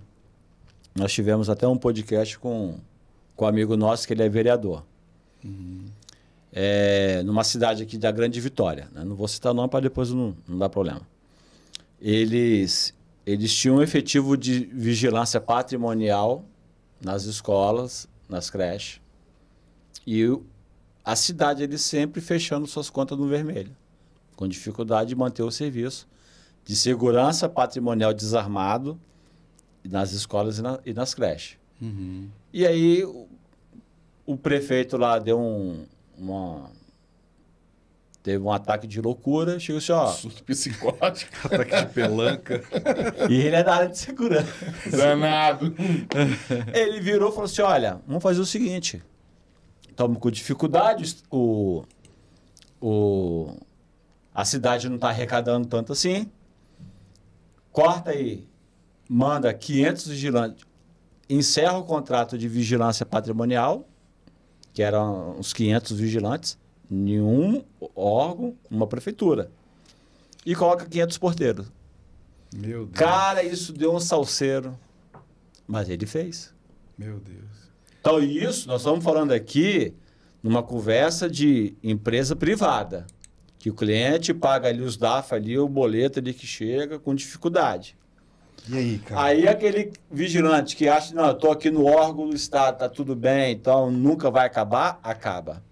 nós tivemos até um podcast com, com um amigo nosso que ele é vereador. Uhum. É, numa cidade aqui da Grande Vitória. Né? Não vou citar nome para depois não, não dar problema. Eles, eles tinham um efetivo de vigilância patrimonial nas escolas, nas creches. E a cidade ele sempre fechando suas contas no vermelho, com dificuldade de manter o serviço de segurança patrimonial desarmado nas escolas e, na, e nas creches. Uhum. E aí o, o prefeito lá deu um, uma Teve um ataque de loucura, chegou assim, ó. Surto psicótico, ataque de pelanca. e ele é da área de segurança. Danado. ele virou e falou assim: olha, vamos fazer o seguinte. Estamos com dificuldade, o, o, a cidade não está arrecadando tanto assim. Corta aí, manda 500 vigilantes, encerra o contrato de vigilância patrimonial, que eram uns 500 vigilantes nenhum órgão, uma prefeitura. E coloca 500 porteiros. Meu Deus. Cara, isso deu um salseiro. Mas ele fez. Meu Deus. Então, isso, nós estamos falando aqui numa conversa de empresa privada. Que o cliente paga ali os DAF ali, o boleto ali que chega com dificuldade. E aí, cara? Aí aquele vigilante que acha, não, eu tô aqui no órgão do Estado, tá tudo bem, então nunca vai acabar, acaba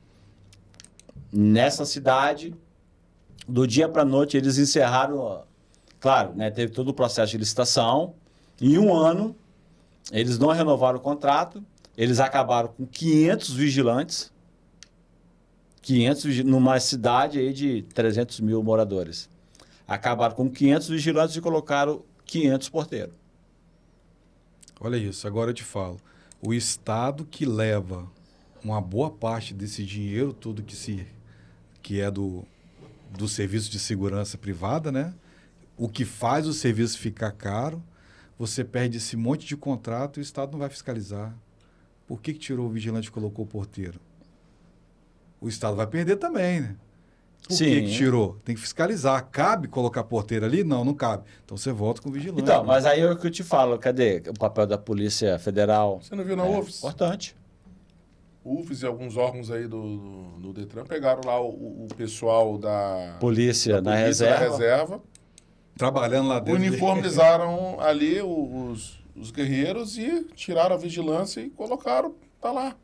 nessa cidade. Do dia para noite, eles encerraram. Claro, né, teve todo o processo de licitação. Em um ano, eles não renovaram o contrato. Eles acabaram com 500 vigilantes. 500 numa cidade aí de 300 mil moradores. Acabaram com 500 vigilantes e colocaram 500 porteiros. Olha isso, agora eu te falo. O Estado que leva uma boa parte desse dinheiro todo que se que é do, do serviço de segurança privada, né? O que faz o serviço ficar caro, você perde esse monte de contrato e o Estado não vai fiscalizar. Por que, que tirou o vigilante e colocou o porteiro? O Estado vai perder também, né? Por Sim. que tirou? Tem que fiscalizar. Cabe colocar porteiro ali? Não, não cabe. Então você volta com vigilante. Então, mas aí é o que eu te falo. Cadê o papel da Polícia Federal? Você não viu na é, UFS? Importante. UFES e alguns órgãos aí do, do, do Detran pegaram lá o, o pessoal da polícia, da polícia na reserva. Da reserva. Trabalhando lá dentro. Uniformizaram ali os, os guerreiros e tiraram a vigilância e colocaram, tá lá.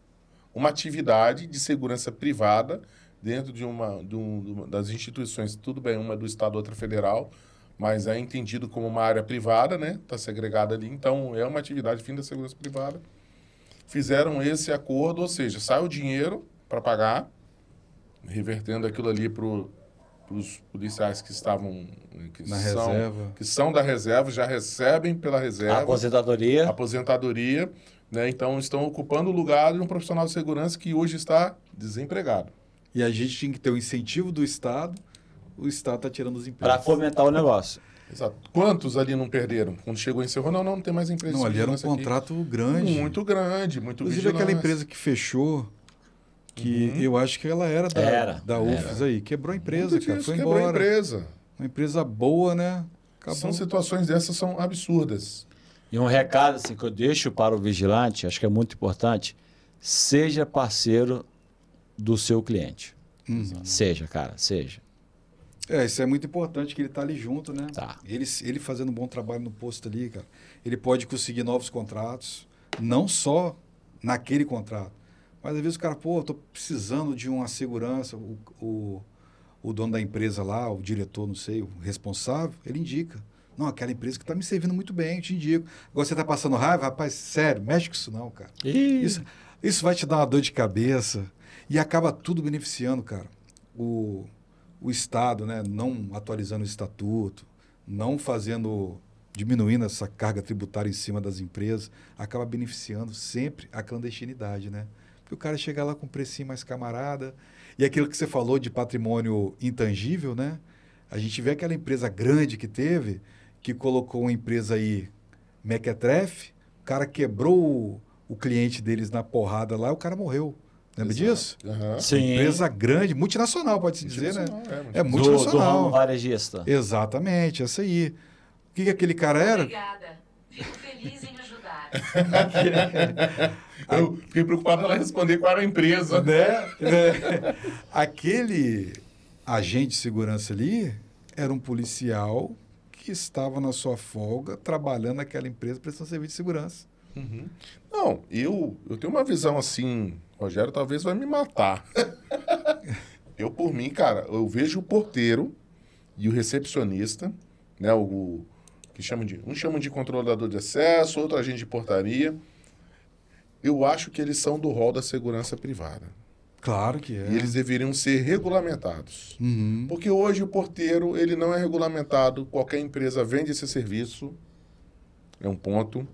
Uma atividade de segurança privada dentro de uma, de um, das instituições, tudo bem, uma é do Estado, outra é federal, mas é entendido como uma área privada, né? Está segregada ali. Então, é uma atividade fim da segurança privada fizeram esse acordo, ou seja, sai o dinheiro para pagar, revertendo aquilo ali para os policiais que estavam né, que na são, reserva, que são da reserva, já recebem pela reserva, a aposentadoria, aposentadoria, né? Então estão ocupando o lugar de um profissional de segurança que hoje está desempregado. E a gente tinha que ter o um incentivo do Estado, o Estado está tirando os empregos. Para fomentar o negócio. Exato. Quantos ali não perderam? Quando chegou em Cerro, não, não, não tem mais empresa. Não, ali era um contrato grande. Muito grande, muito Inclusive aquela empresa que fechou, que uhum. eu acho que ela era da, era, da era. aí. Quebrou a empresa, muito cara. Disso, foi quebrou embora. Quebrou a empresa. Uma empresa boa, né? Acabou. São situações dessas são absurdas. E um recado assim, que eu deixo para o vigilante, acho que é muito importante, seja parceiro do seu cliente. Uhum. Seja, cara, seja. É, isso é muito importante que ele tá ali junto, né? Tá. Ele, ele fazendo um bom trabalho no posto ali, cara, ele pode conseguir novos contratos, não só naquele contrato. Mas às vezes o cara, pô, eu tô precisando de uma segurança, o, o, o dono da empresa lá, o diretor, não sei, o responsável, ele indica. Não, aquela empresa que está me servindo muito bem, eu te indico. Agora você está passando raiva, rapaz, sério, mexe com isso não, cara. Isso, isso vai te dar uma dor de cabeça e acaba tudo beneficiando, cara. O, o Estado, né, não atualizando o estatuto, não fazendo diminuindo essa carga tributária em cima das empresas, acaba beneficiando sempre a clandestinidade, né? Porque o cara chega lá com um precinho mais camarada. E aquilo que você falou de patrimônio intangível, né? A gente vê aquela empresa grande que teve, que colocou uma empresa aí, Mequetref, o cara quebrou o, o cliente deles na porrada lá, o cara morreu. Lembra Exato. disso? Uhum. Sim. Empresa grande, multinacional, pode-se dizer, né? É, é, multinacional. Do, do varejista. Exatamente, essa aí. O que, que aquele cara era? Obrigada. Fico feliz em ajudar. Eu fiquei preocupado em responder qual era a empresa. Né? né? Aquele agente de segurança ali era um policial que estava na sua folga trabalhando naquela empresa prestando serviço de segurança. Uhum. Não, eu, eu tenho uma visão assim Rogério talvez vai me matar. eu, por mim, cara, eu vejo o porteiro e o recepcionista, né? O, o que chamam de. Um chama de controlador de acesso, outro agente de portaria. Eu acho que eles são do rol da segurança privada. Claro que é. E eles deveriam ser regulamentados. Uhum. Porque hoje o porteiro, ele não é regulamentado. Qualquer empresa vende esse serviço. É um ponto.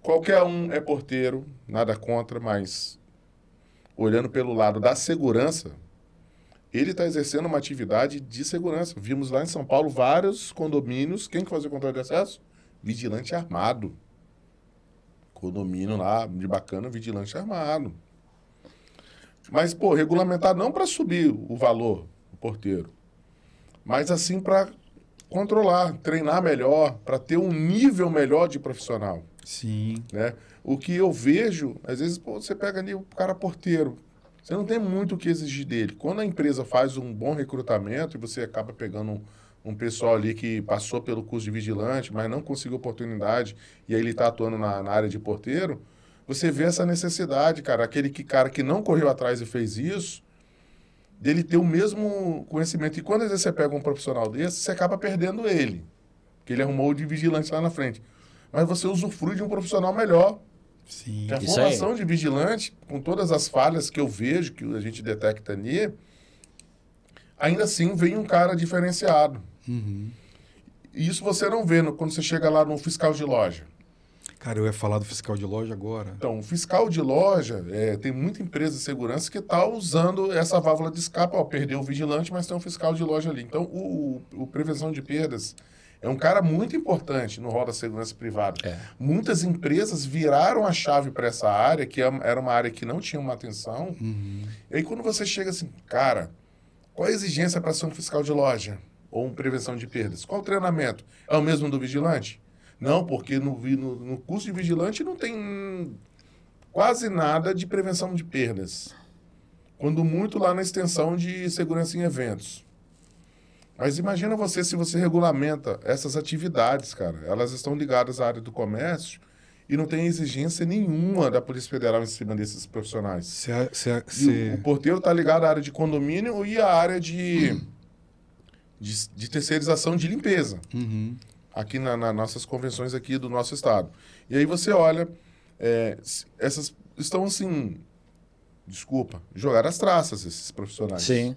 Qualquer um é porteiro, nada contra, mas olhando pelo lado da segurança, ele está exercendo uma atividade de segurança. Vimos lá em São Paulo vários condomínios. Quem que fazia o controle de acesso? Vigilante armado. Condomínio lá, de bacana, vigilante armado. Mas, pô, regulamentar não para subir o valor do porteiro, mas assim para controlar, treinar melhor, para ter um nível melhor de profissional. Sim. Né? O que eu vejo, às vezes, pô, você pega ali o cara porteiro. Você não tem muito o que exigir dele. Quando a empresa faz um bom recrutamento e você acaba pegando um, um pessoal ali que passou pelo curso de vigilante, mas não conseguiu oportunidade, e aí ele está atuando na, na, área de porteiro, você vê essa necessidade, cara. Aquele que, cara que não correu atrás e fez isso, dele ter o mesmo conhecimento. E quando às vezes você pega um profissional desse, você acaba perdendo ele. Porque ele arrumou o de vigilante lá na frente mas você usufrui de um profissional melhor. Sim, é a formação de vigilante, com todas as falhas que eu vejo, que a gente detecta ali, ainda assim vem um cara diferenciado. Uhum. E isso você não vê no, quando você chega lá no fiscal de loja. Cara, eu ia falar do fiscal de loja agora. Então, o fiscal de loja, é, tem muita empresa de segurança que está usando essa válvula de escape. Ó, perdeu o vigilante, mas tem um fiscal de loja ali. Então, o, o Prevenção de Perdas é um cara muito importante no rol da segurança privada. É. Muitas empresas viraram a chave para essa área, que é era uma área que não tinha uma atenção. Uhum. E aí, quando você chega assim, cara, qual é a exigência para ser um fiscal de loja? Ou um prevenção de perdas? Qual o treinamento? É o mesmo do vigilante? Não, porque no, no, no curso de vigilante não tem quase nada de prevenção de perdas. Quando muito lá na extensão de segurança em eventos. Mas imagina você se você regulamenta essas atividades, cara. Elas estão ligadas à área do comércio e não tem exigência nenhuma da Polícia Federal em cima desses profissionais. Se a, se a, se... O, o porteiro está ligado à área de condomínio e à área de, uhum. de, de, terceirização de limpeza. Uhum. Aqui nas na nossas convenções aqui do nosso estado. E aí você olha, é, essas estão assim, desculpa, jogar as traças esses profissionais. Sim.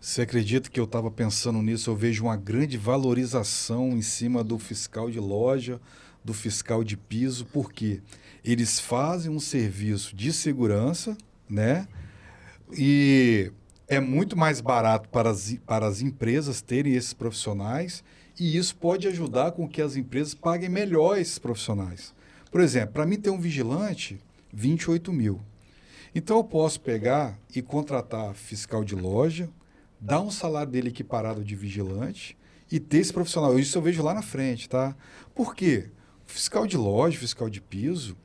Você acredita que eu estava pensando nisso? Eu vejo uma grande valorização em cima do fiscal de loja, do fiscal de piso, porque eles fazem um serviço de segurança, né? E é muito mais barato para as, para as empresas terem esses profissionais, e isso pode ajudar com que as empresas paguem melhor esses profissionais. Por exemplo, para mim ter um vigilante, 28 mil. Então eu posso pegar e contratar fiscal de loja, dar um salário dele equiparado de vigilante e ter esse profissional. Isso eu vejo lá na frente, tá? Por quê? Fiscal de loja, fiscal de piso,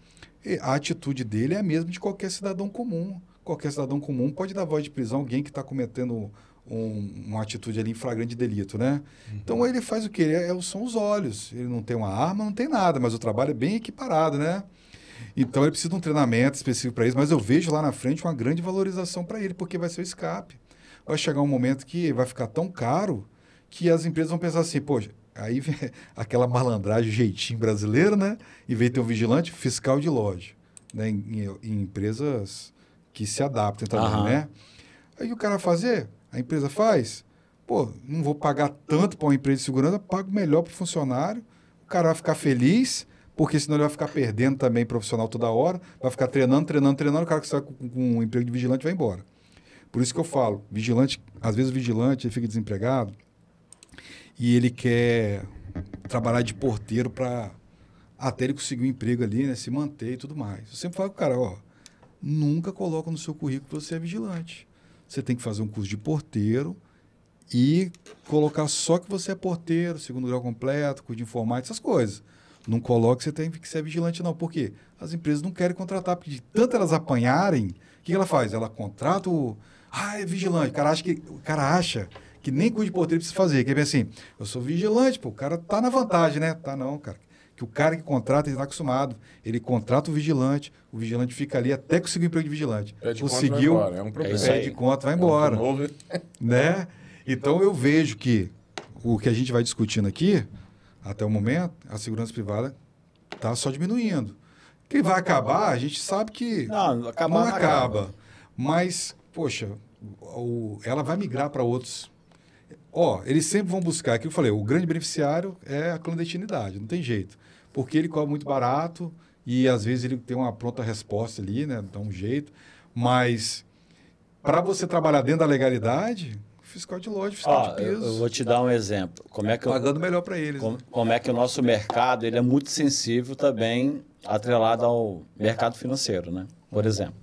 a atitude dele é a mesma de qualquer cidadão comum. Qualquer cidadão comum pode dar voz de prisão a alguém que está cometendo um, uma atitude ali em flagrante de delito, né? Uhum. Então ele faz o que? Ele é, são os olhos. Ele não tem uma arma, não tem nada, mas o trabalho é bem equiparado, né? Então ele precisa de um treinamento específico para isso, mas eu vejo lá na frente uma grande valorização para ele, porque vai ser o escape. Vai chegar um momento que vai ficar tão caro que as empresas vão pensar assim, poxa, aí vem aquela malandragem, jeitinho brasileiro, né? e vem ter um vigilante, fiscal de loja, né? Em, em, em empresas que se adaptam também, uhum. né? Aí o cara fazer, a empresa faz, pô, não vou pagar tanto para uma empresa de segurança, pago melhor para o funcionário, o cara vai ficar feliz porque senão ele vai ficar perdendo também profissional toda hora, vai ficar treinando, treinando, treinando, o cara que está com, com um emprego de vigilante vai embora. Por isso que eu falo, vigilante, às vezes o vigilante fica desempregado e ele quer trabalhar de porteiro para até ele conseguir um emprego ali, né, se manter e tudo mais. Eu sempre falo com o cara, ó, nunca coloca no seu currículo que você é vigilante. Você tem que fazer um curso de porteiro e colocar só que você é porteiro, segundo grau completo, curso de informática, essas coisas. Não coloque você tem que ser vigilante, não. Por quê? As empresas não querem contratar, porque de tanto elas apanharem, o que, que ela faz? Ela contrata o. Ah, é vigilante. O cara acha que, o cara acha que nem cuide de porteiro precisa fazer. Que é assim, eu sou vigilante, pô, o cara tá na vantagem, né? Tá não, cara. Que o cara que contrata, ele está acostumado. Ele contrata o vigilante, o vigilante fica ali até conseguir o emprego de vigilante. É de Conseguiu, conta, é um problema. É de conta, vai embora. É um né? Então eu vejo que o que a gente vai discutindo aqui até o momento, a segurança privada está só diminuindo. Que vai acabar, né? a gente sabe que não, não acaba. acaba. Mas, poxa, o, ela vai migrar para outros. Ó, eles sempre vão buscar, aquilo que eu falei, o grande beneficiário é a clandestinidade, não tem jeito. Porque ele cobra muito barato e às vezes ele tem uma pronta resposta ali, né? Dá um jeito. Mas para você trabalhar dentro da legalidade, fiscal de loja, fiscal ah, de piso. Eu vou te dar um exemplo. Como é que pagando eu, melhor para eles. Como, né? como é que o nosso mercado ele é muito sensível também atrelado ao mercado financeiro, né? Por exemplo.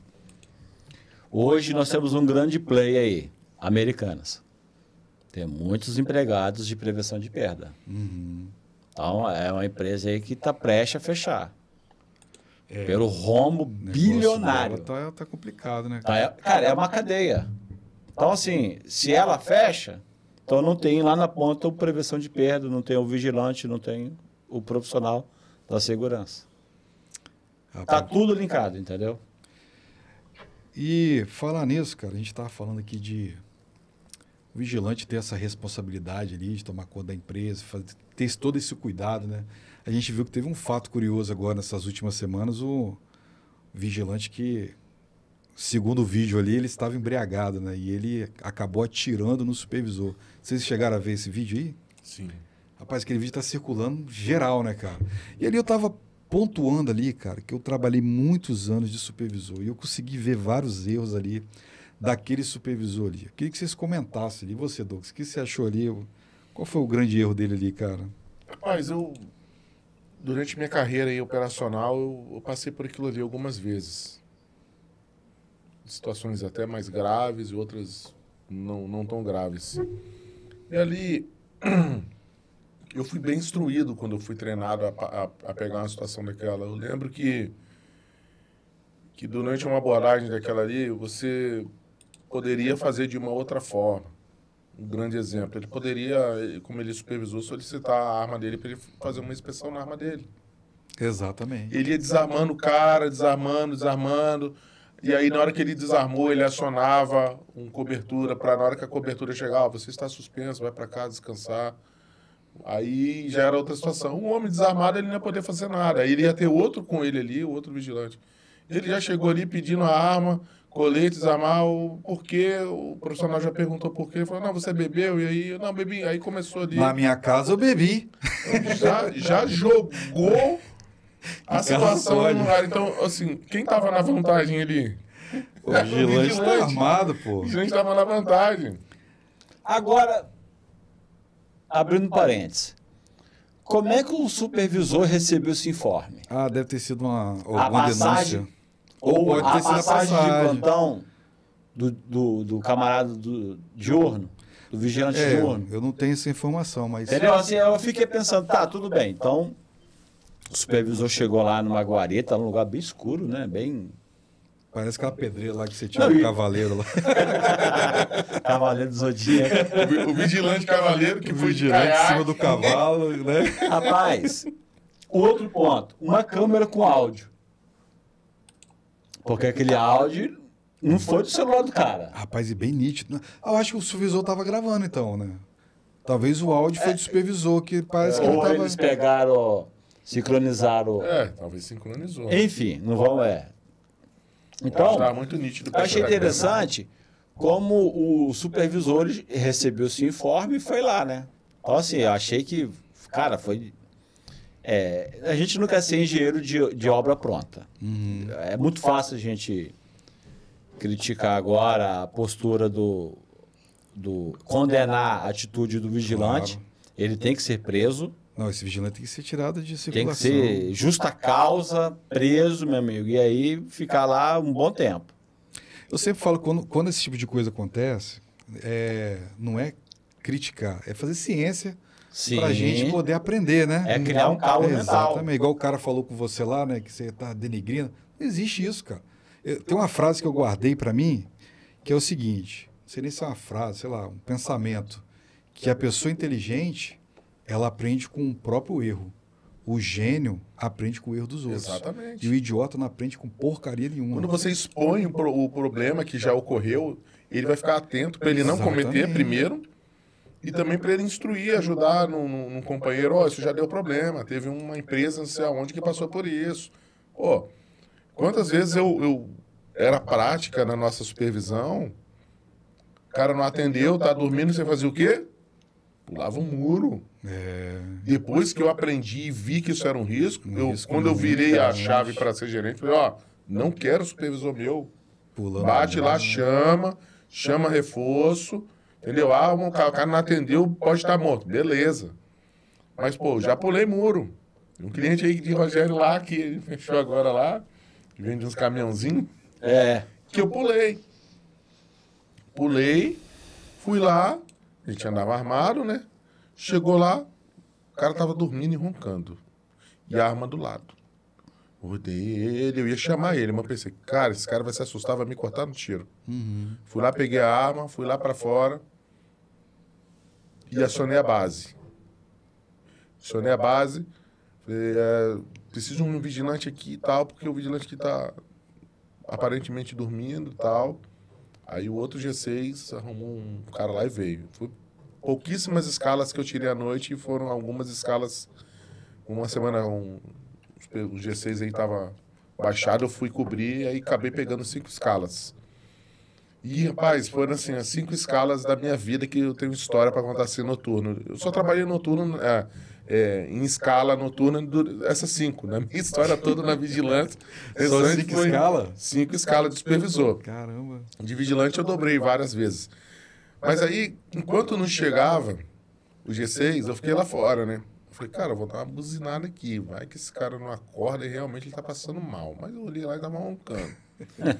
Hoje nós temos um grande play aí, Americanas. Tem muitos empregados de prevenção de perda. Uhum. Então, é uma empresa aí que está prestes a fechar. É, Pelo rombo bilionário. Tá, tá complicado, né? Cara? Tá, é, cara, é uma cadeia. Então, assim, se ela fecha, então não tem lá na ponta o prevenção de perda, não tem o vigilante, não tem o profissional da segurança. Tá tudo linkado, entendeu? E falar nisso, cara, a gente estava falando aqui de o vigilante ter essa responsabilidade ali de tomar conta da empresa, fazer, ter todo esse cuidado, né? A gente viu que teve um fato curioso agora nessas últimas semanas, o vigilante que segundo o vídeo ali, ele estava embriagado, né? E ele acabou atirando no supervisor. Vocês chegaram a ver esse vídeo aí? Sim. Rapaz, aquele vídeo está circulando geral, né, cara? E ali eu estava pontuando ali, cara, que eu trabalhei muitos anos de supervisor e eu consegui ver vários erros ali daquele supervisor ali. Eu queria que vocês comentassem ali, você, Douglas, o que você achou ali? Qual foi o grande erro dele ali, cara? Rapaz, eu durante minha carreira aí, operacional, eu, eu, passei por aquilo ali algumas vezes situações até mais graves e outras não, não tão graves. E ali eu fui bem instruído quando eu fui treinado a, a, a, pegar uma situação daquela. Eu lembro que, que durante uma abordagem daquela ali, você poderia fazer de uma outra forma. Um grande exemplo. Ele poderia, como ele supervisou, solicitar a arma dele para ele fazer uma inspeção na arma dele. Exatamente. Ele ia desarmando o cara, desarmando, desarmando. E aí, na hora que ele desarmou, ele acionava um cobertura para na hora que a cobertura chegava, você está suspenso, vai para casa descansar. Aí já era outra situação. Um homem desarmado, ele não ia poder fazer nada. Aí ele ia ter outro com ele ali, outro vigilante. Ele já chegou ali pedindo a arma, colete, desarmar, o porquê. O profissional já perguntou por quê. Ele falou, não, você bebeu? E aí, não, bebi. Aí começou ali. Na minha casa eu bebi. Já, já jogou a situação não era. Então, assim, quem tava na vantagem ali? O é, vigilante, vigilante tá armado, pô. O vigilante tava na vantagem. Agora, abrindo parênteses. Como é que o supervisor recebeu esse informe? Ah, deve ter sido uma, uma denúncia. Ou, pode a ter sido passagem, passagem de plantão do, do, do camarada do, diurno, do vigilante é, diurno. Eu não tenho essa informação, mas. Entendeu? Assim, eu fiquei pensando, tá, tudo bem, então o supervisor chegou lá numa guarita, num lugar bem escuro, né? Bem. Parece aquela pedreira lá que você tinha Não, um e... cavaleiro lá. cavaleiro do Zodíaco. O, vigilante cavaleiro que o foi vigilante em cima do cavalo, né? Rapaz, outro ponto. Uma câmera com áudio. Porque aquele áudio não foi do celular do cara. Rapaz, e bem nítido. Né? Eu acho que o supervisor estava gravando então, né? Talvez o áudio é. foi do é. supervisor, que parece é, que Ou ele tava... eles pegaram Sincronizaram. É, talvez sincronizou. Enfim, não vão é. Então, eu muito nítido achei interessante como o supervisor recebeu esse informe e foi lá, né? Então, assim, eu achei que, cara, foi. É, a gente nunca quer ser engenheiro de, de obra pronta. Uhum. É muito fácil a gente criticar agora a postura do. do condenar a atitude do vigilante. Claro. Ele tem que ser preso. Não, esse vigilante tem que ser tirado de circulação. Tem que ser justa causa, preso, meu amigo. E aí ficar lá um bom tempo. Eu sempre falo, quando, quando esse tipo de coisa acontece, é, não é criticar, é fazer ciência para a gente poder aprender, né? É criar um carro é, mental. Igual o cara falou com você lá, né? Que você tá denigrindo. Não existe isso, cara. Eu, tem uma frase que eu guardei para mim, que é o seguinte. Não sei nem se é uma frase, sei lá, um pensamento. Que a pessoa inteligente ela aprende com o próprio erro. O gênio aprende com o erro dos outros. Exatamente. E o idiota não aprende com porcaria nenhuma. Quando você expõe o, pro, o problema que já ocorreu, ele vai ficar atento para ele não Exatamente. cometer primeiro e também para ele instruir, ajudar num, num companheiro, ó, oh, isso já deu problema, teve uma empresa não sei aonde que passou por isso. Ó, oh, quantas vezes eu, eu era prática na nossa supervisão, o cara não atendeu, tá dormindo, você fazia o quê? pulava um muro. É. Depois que eu aprendi e vi que isso era um risco, um eu, risco quando eu virei a chave para ser gerente, falei, ó, não quero supervisor meu. Pulando Bate lá, chama, chama reforço, entendeu? Ah, o cara não atendeu, pode estar morto. Beleza. Mas, pô, já pulei muro. Um cliente aí de Rogério lá, que ele fechou agora lá, que vende uns caminhãozinhos. É. Que eu pulei. Pulei, fui lá, a gente andava armado, né? Chegou lá, o cara tava dormindo e roncando. E a arma do lado. Ordei ele, eu ia chamar ele, mas pensei, cara, esse cara vai se assustar, vai me cortar no tiro. Uhum. Fui lá, peguei a arma, fui lá para fora e acionei a base. Acionei a base, falei, é, preciso de um vigilante aqui e tal, porque o vigilante que tá aparentemente dormindo e tal. Aí o outro G6 arrumou um cara lá e veio. Foi pouquíssimas escalas que eu tirei à noite e foram algumas escalas. Uma semana, um, o G6 aí tava baixado, eu fui cobrir e aí acabei pegando cinco escalas. E, rapaz, foram assim, as cinco escalas da minha vida que eu tenho história para contar assim noturno. Eu só trabalhei noturno. É, é, em escala noturna, essas cinco. Na né? minha história toda na vigilância. São cinco escalas? Cinco escala de supervisor. Caramba. De vigilante eu dobrei várias vezes. Mas aí, enquanto não chegava o G6, eu fiquei lá fora, né? falei, cara, eu vou dar uma buzinada aqui. Vai que esse cara não acorda e realmente ele tá passando mal. Mas eu olhei lá e tava roncando.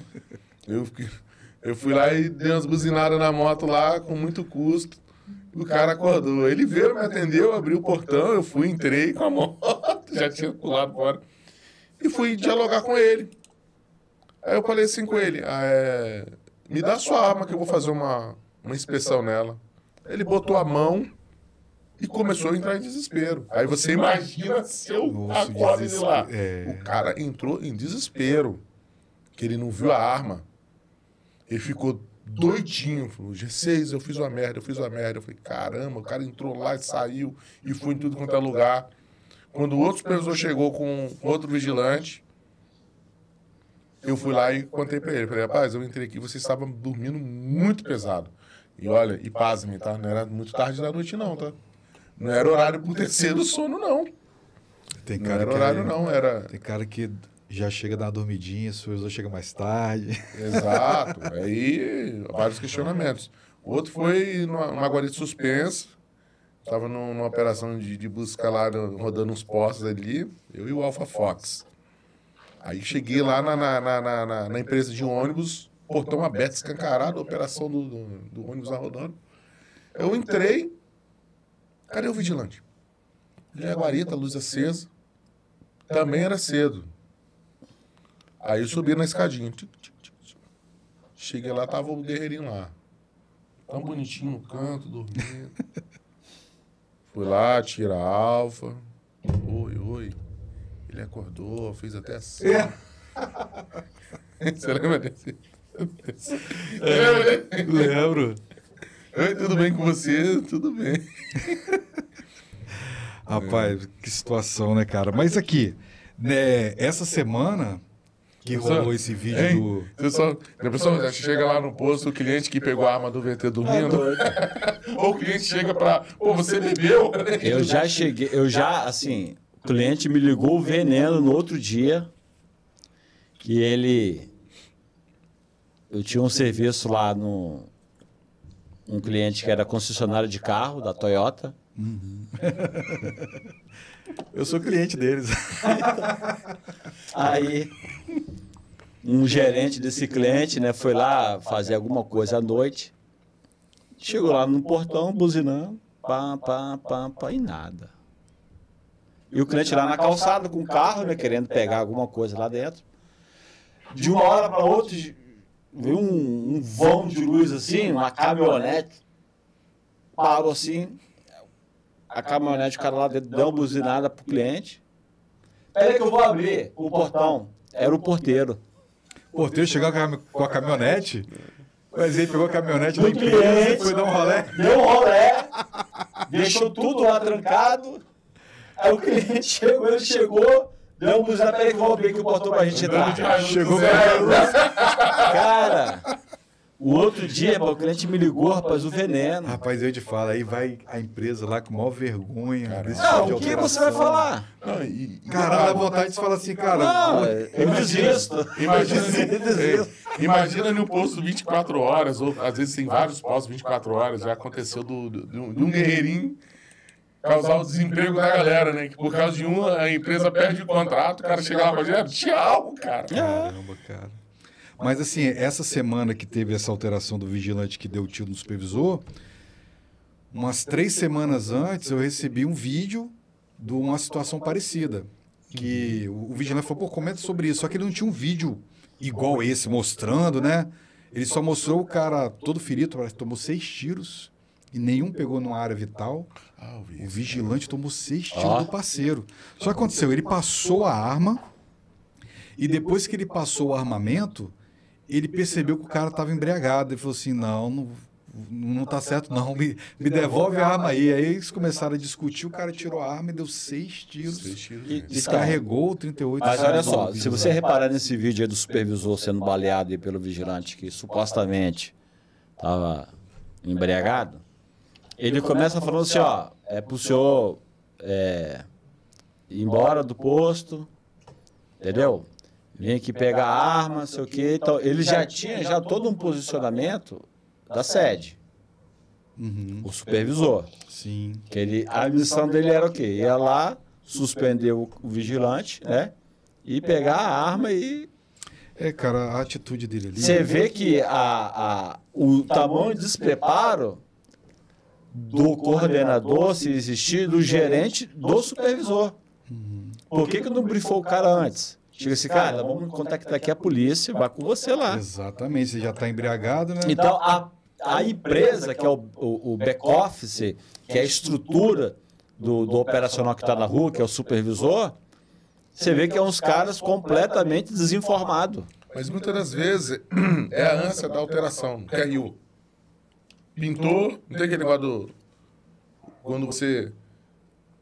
eu, fiquei, eu fui lá e dei umas buzinadas na moto lá, com muito custo. O cara acordou. Ele veio, me atendeu, abriu o portão, eu fui, entrei com a moto, já tinha pulado fora. E fui dialogar com ele. Aí eu falei assim com ele: ah, é, me dá sua arma que eu vou fazer uma, uma inspeção nela. Ele botou a mão e começou a entrar em desespero. Aí você imagina se eu lá. É... O cara entrou em desespero, que ele não viu a arma. Ele ficou doidinho. Falou, G6, eu fiz uma merda, eu fiz uma merda. Eu falei, caramba, o cara entrou lá e saiu e foi em tudo quanto é lugar. Quando o outro supervisor chegou com outro vigilante, eu fui lá e contei pra ele. Falei, rapaz, eu entrei aqui, você estava dormindo muito pesado. E olha, e pasme, tá? Não era muito tarde da noite, não, tá? Não era horário pro terceiro sono, não. Tem cara não era horário, que, é- não. Era... Tem cara que já chega a dar uma dormidinha, se o chega mais tarde. Exato. Aí, vários questionamentos. O outro foi numa, guarita suspensa. Estava numa operação de, de busca lá, rodando uns postos ali, eu e o Alpha Fox. Aí cheguei lá na, na, na, na, na empresa de ônibus, portão aberto, escancarado, operação do, do, do ônibus lá rodando. Eu entrei, cadê o vigilante? Ele é guarita, luz acesa. Também era cedo. Aí eu subi na escadinha. Cheguei lá, tava o guerreirinho lá. Tão bonitinho no canto, dormindo. Fui lá, tira a alfa. Oi, oi. Ele acordou, fez até assim. Você lembra desse? É, lembro. Oi, tudo bem com você? Tudo bem. Rapaz, que situação, né, cara? Mas aqui, né, essa semana que rolou esse vídeo do. Você só, a pessoa chega lá no posto, o cliente que pegou a arma do VT dormindo. Tá ou o cliente chega pra. Pô, você bebeu? Eu já cheguei, eu já, assim, o cliente me ligou o veneno no outro dia. Que ele. Eu tinha um serviço lá no. Um cliente que era concessionário de carro da Toyota. Uhum. Eu sou cliente deles. Aí, um gerente desse cliente, né, foi lá fazer alguma coisa à noite. Chegou lá no portão, buzinando, pá, pá, pá, pá, e nada. E o cliente lá na calçada com o carro, né, querendo pegar alguma coisa lá dentro. De uma hora para outra, veio um, um vão de luz assim, uma caminhonete, parou assim, a caminhonete, o cara lá dentro deu uma buzinada pro cliente. Peraí que eu vou abrir o portão. Era o porteiro. O porteiro chegou com a caminhonete? Mas ele pegou a caminhonete do, cliente, foi dar um rolé. Deu um rolé, deixou tudo lá trancado. Aí o cliente chegou, ele chegou, deu um buzina, peraí que eu vou abrir aqui o portão pra gente entrar. Chegou, chegou. Cara, o outro dia, o cliente me ligou, rapaz, o veneno. Rapaz, eu te falo, aí vai a empresa lá com maior vergonha. Cara, não, tipo o que você vai falar? Não, e, cara, dá vontade de falar assim, cara. Não, eu, desisto. Imagina, é, imagina no posto 24 horas, ou às vezes tem vários postos 24 horas, já aconteceu do, do, do, de um guerreirinho causar o desemprego da galera, né? Que por causa de um, a empresa perde o contrato, o cara chega lá e fala, tchau, cara. É. Caramba, cara. Mas assim, essa semana que teve essa alteração do vigilante que deu tiro no supervisor, umas três semanas antes eu recebi um vídeo de uma situação parecida. Que o, vigilante falou, pô, comenta sobre isso. Só que ele não tinha um vídeo igual esse mostrando, né? Ele só mostrou o cara todo ferido, parece que tomou seis tiros e nenhum pegou numa área vital. Ah, o vigilante tomou seis tiros ah. do parceiro. Só que aconteceu, ele passou a arma e depois que ele passou o armamento, ele percebeu que o cara estava embriagado e falou assim: não, não, não tá certo, não, me, me devolve a arma aí. Aí eles começaram a discutir, o cara tirou a arma e deu seis tiros. Seis tiros e, né? descarregou tá. o 38. Mas olha só, se você reparar nesse vídeo aí do supervisor sendo baleado pelo vigilante que supostamente estava embriagado, ele começa falando assim: ó, é pro senhor é, ir embora do posto, entendeu? Vinha aqui pegar arma, sei o quê então Ele já tinha já todo um posicionamento da sede. Uhum. O supervisor. Sim. Que ele, a missão dele era o quê? Ia lá, suspender o, o vigilante, né? E pegar a arma e é, cara, a atitude dele ali. Você vê que a, a, o tamanho de despreparo do coordenador, se existir, do gerente, do supervisor. Uhum. Por que, que não brifou o cara antes? Chega assim, cara, cara vamos tá contactar aqui a polícia, vai com você lá. Exatamente, você já está embriagado, né? Então, então a, a empresa, que é, é o, o, o back-office, que é, é a estrutura do, do operacional que está na rua, tá que é o supervisor, você vê que é, é uns caras completamente desinformados. Mas muitas das vezes é a ânsia da alteração, que é Pintou, não tem aquele negócio do. Quando você.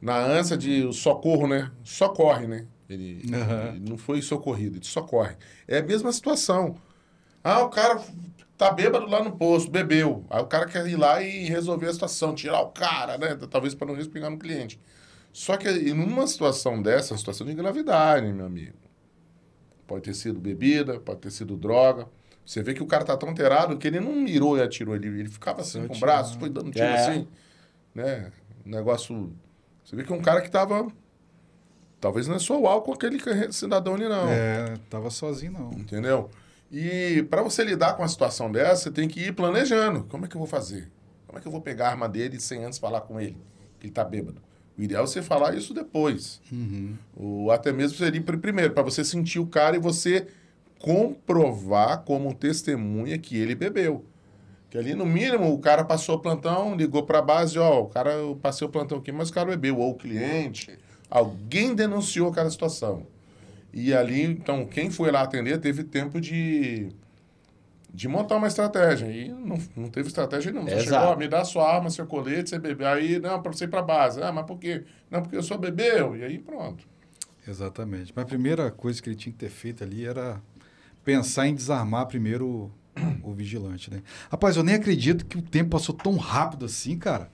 Na ânsia de socorro, né? Só corre, né? Ele, uhum. ele não foi socorrido, ele socorre. É a mesma situação. Ah, o cara tá bêbado lá no posto, bebeu. Aí o cara quer ir lá e resolver a situação, tirar o cara, né? Talvez para não respingar no cliente. Só que numa situação dessa, é situação de gravidade, meu amigo. Pode ter sido bebida, pode ter sido droga. Você vê que o cara tá tão terado que ele não mirou e atirou. Ele, ele ficava assim, com o braço, foi dando tiro é. assim. Né? Um negócio... Você vê que é um cara que tava Talvez não é só o álcool aquele cidadão ali, não. É, tava sozinho, não. Entendeu? E para você lidar com uma situação dessa, você tem que ir planejando. Como é que eu vou fazer? Como é que eu vou pegar a arma dele sem antes falar com ele? Que ele tá bêbado. O ideal é você falar isso depois. Uhum. Ou até mesmo seria primeiro, para você sentir o cara e você comprovar como testemunha que ele bebeu. Que ali, no mínimo, o cara passou o plantão, ligou para a base, ó, o cara, eu passei o plantão aqui, mas o cara bebeu, ou o cliente. Alguém denunciou aquela situação. E ali, então, quem foi lá atender teve tempo de, de montar uma estratégia. E não, não teve estratégia nenhuma. Você chegou, me dá sua arma, seu colete, você bebeu. Aí, não, para você ir para a base. Ah, mas por quê? Não, porque eu só bebeu. E aí, pronto. Exatamente. Mas a primeira coisa que ele tinha que ter feito ali era pensar em desarmar primeiro o, o vigilante, né? Rapaz, eu nem acredito que o tempo passou tão rápido assim, cara.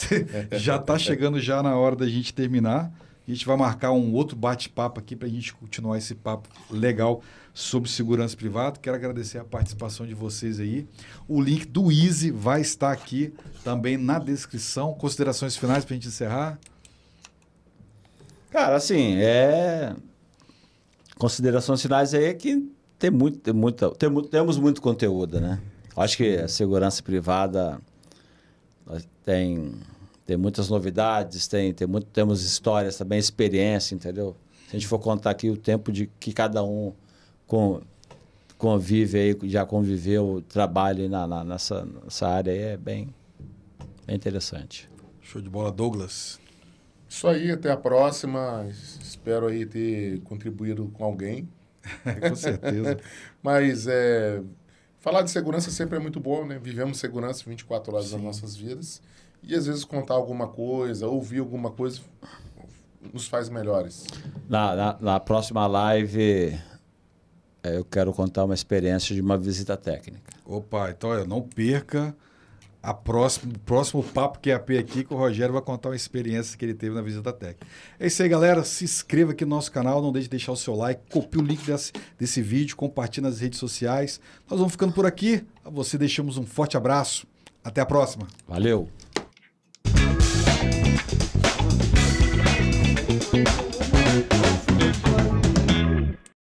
já está chegando já na hora da gente terminar. A gente vai marcar um outro bate-papo aqui para a gente continuar esse papo legal sobre segurança privada. Quero agradecer a participação de vocês aí. O link do Easy vai estar aqui também na descrição. Considerações finais para a gente encerrar? Cara, assim, é. Considerações finais aí é que tem muito, tem muita, tem temos muito conteúdo, né? Acho que a segurança privada tem tem muitas novidades, tem, tem muito, temos histórias também, experiência, entendeu? Se a gente for contar aqui o tempo de que cada um com, convive aí, já conviveu, trabalha na, na, nessa, nessa área aí, é bem, bem interessante. Show de bola, Douglas. Isso aí, até a próxima. Espero aí ter contribuído com alguém. com certeza. Mas é, falar de segurança sempre é muito bom, né? Vivemos segurança 24 horas Sim. das nossas vidas. E às vezes contar alguma coisa, ouvir alguma coisa, nos faz melhores. Na, na, na próxima live, é, eu quero contar uma experiência de uma visita técnica. Opa, então olha, não perca a próximo, o próximo papo que é AP aqui, que o Rogério vai contar uma experiência que ele teve na visita técnica. É isso aí, galera. Se inscreva aqui no nosso canal, não deixe de deixar o seu like, copie o link desse, desse vídeo, compartilhe nas redes sociais. Nós vamos ficando por aqui. A você deixamos um forte abraço. Até a próxima. Valeu. Thank you.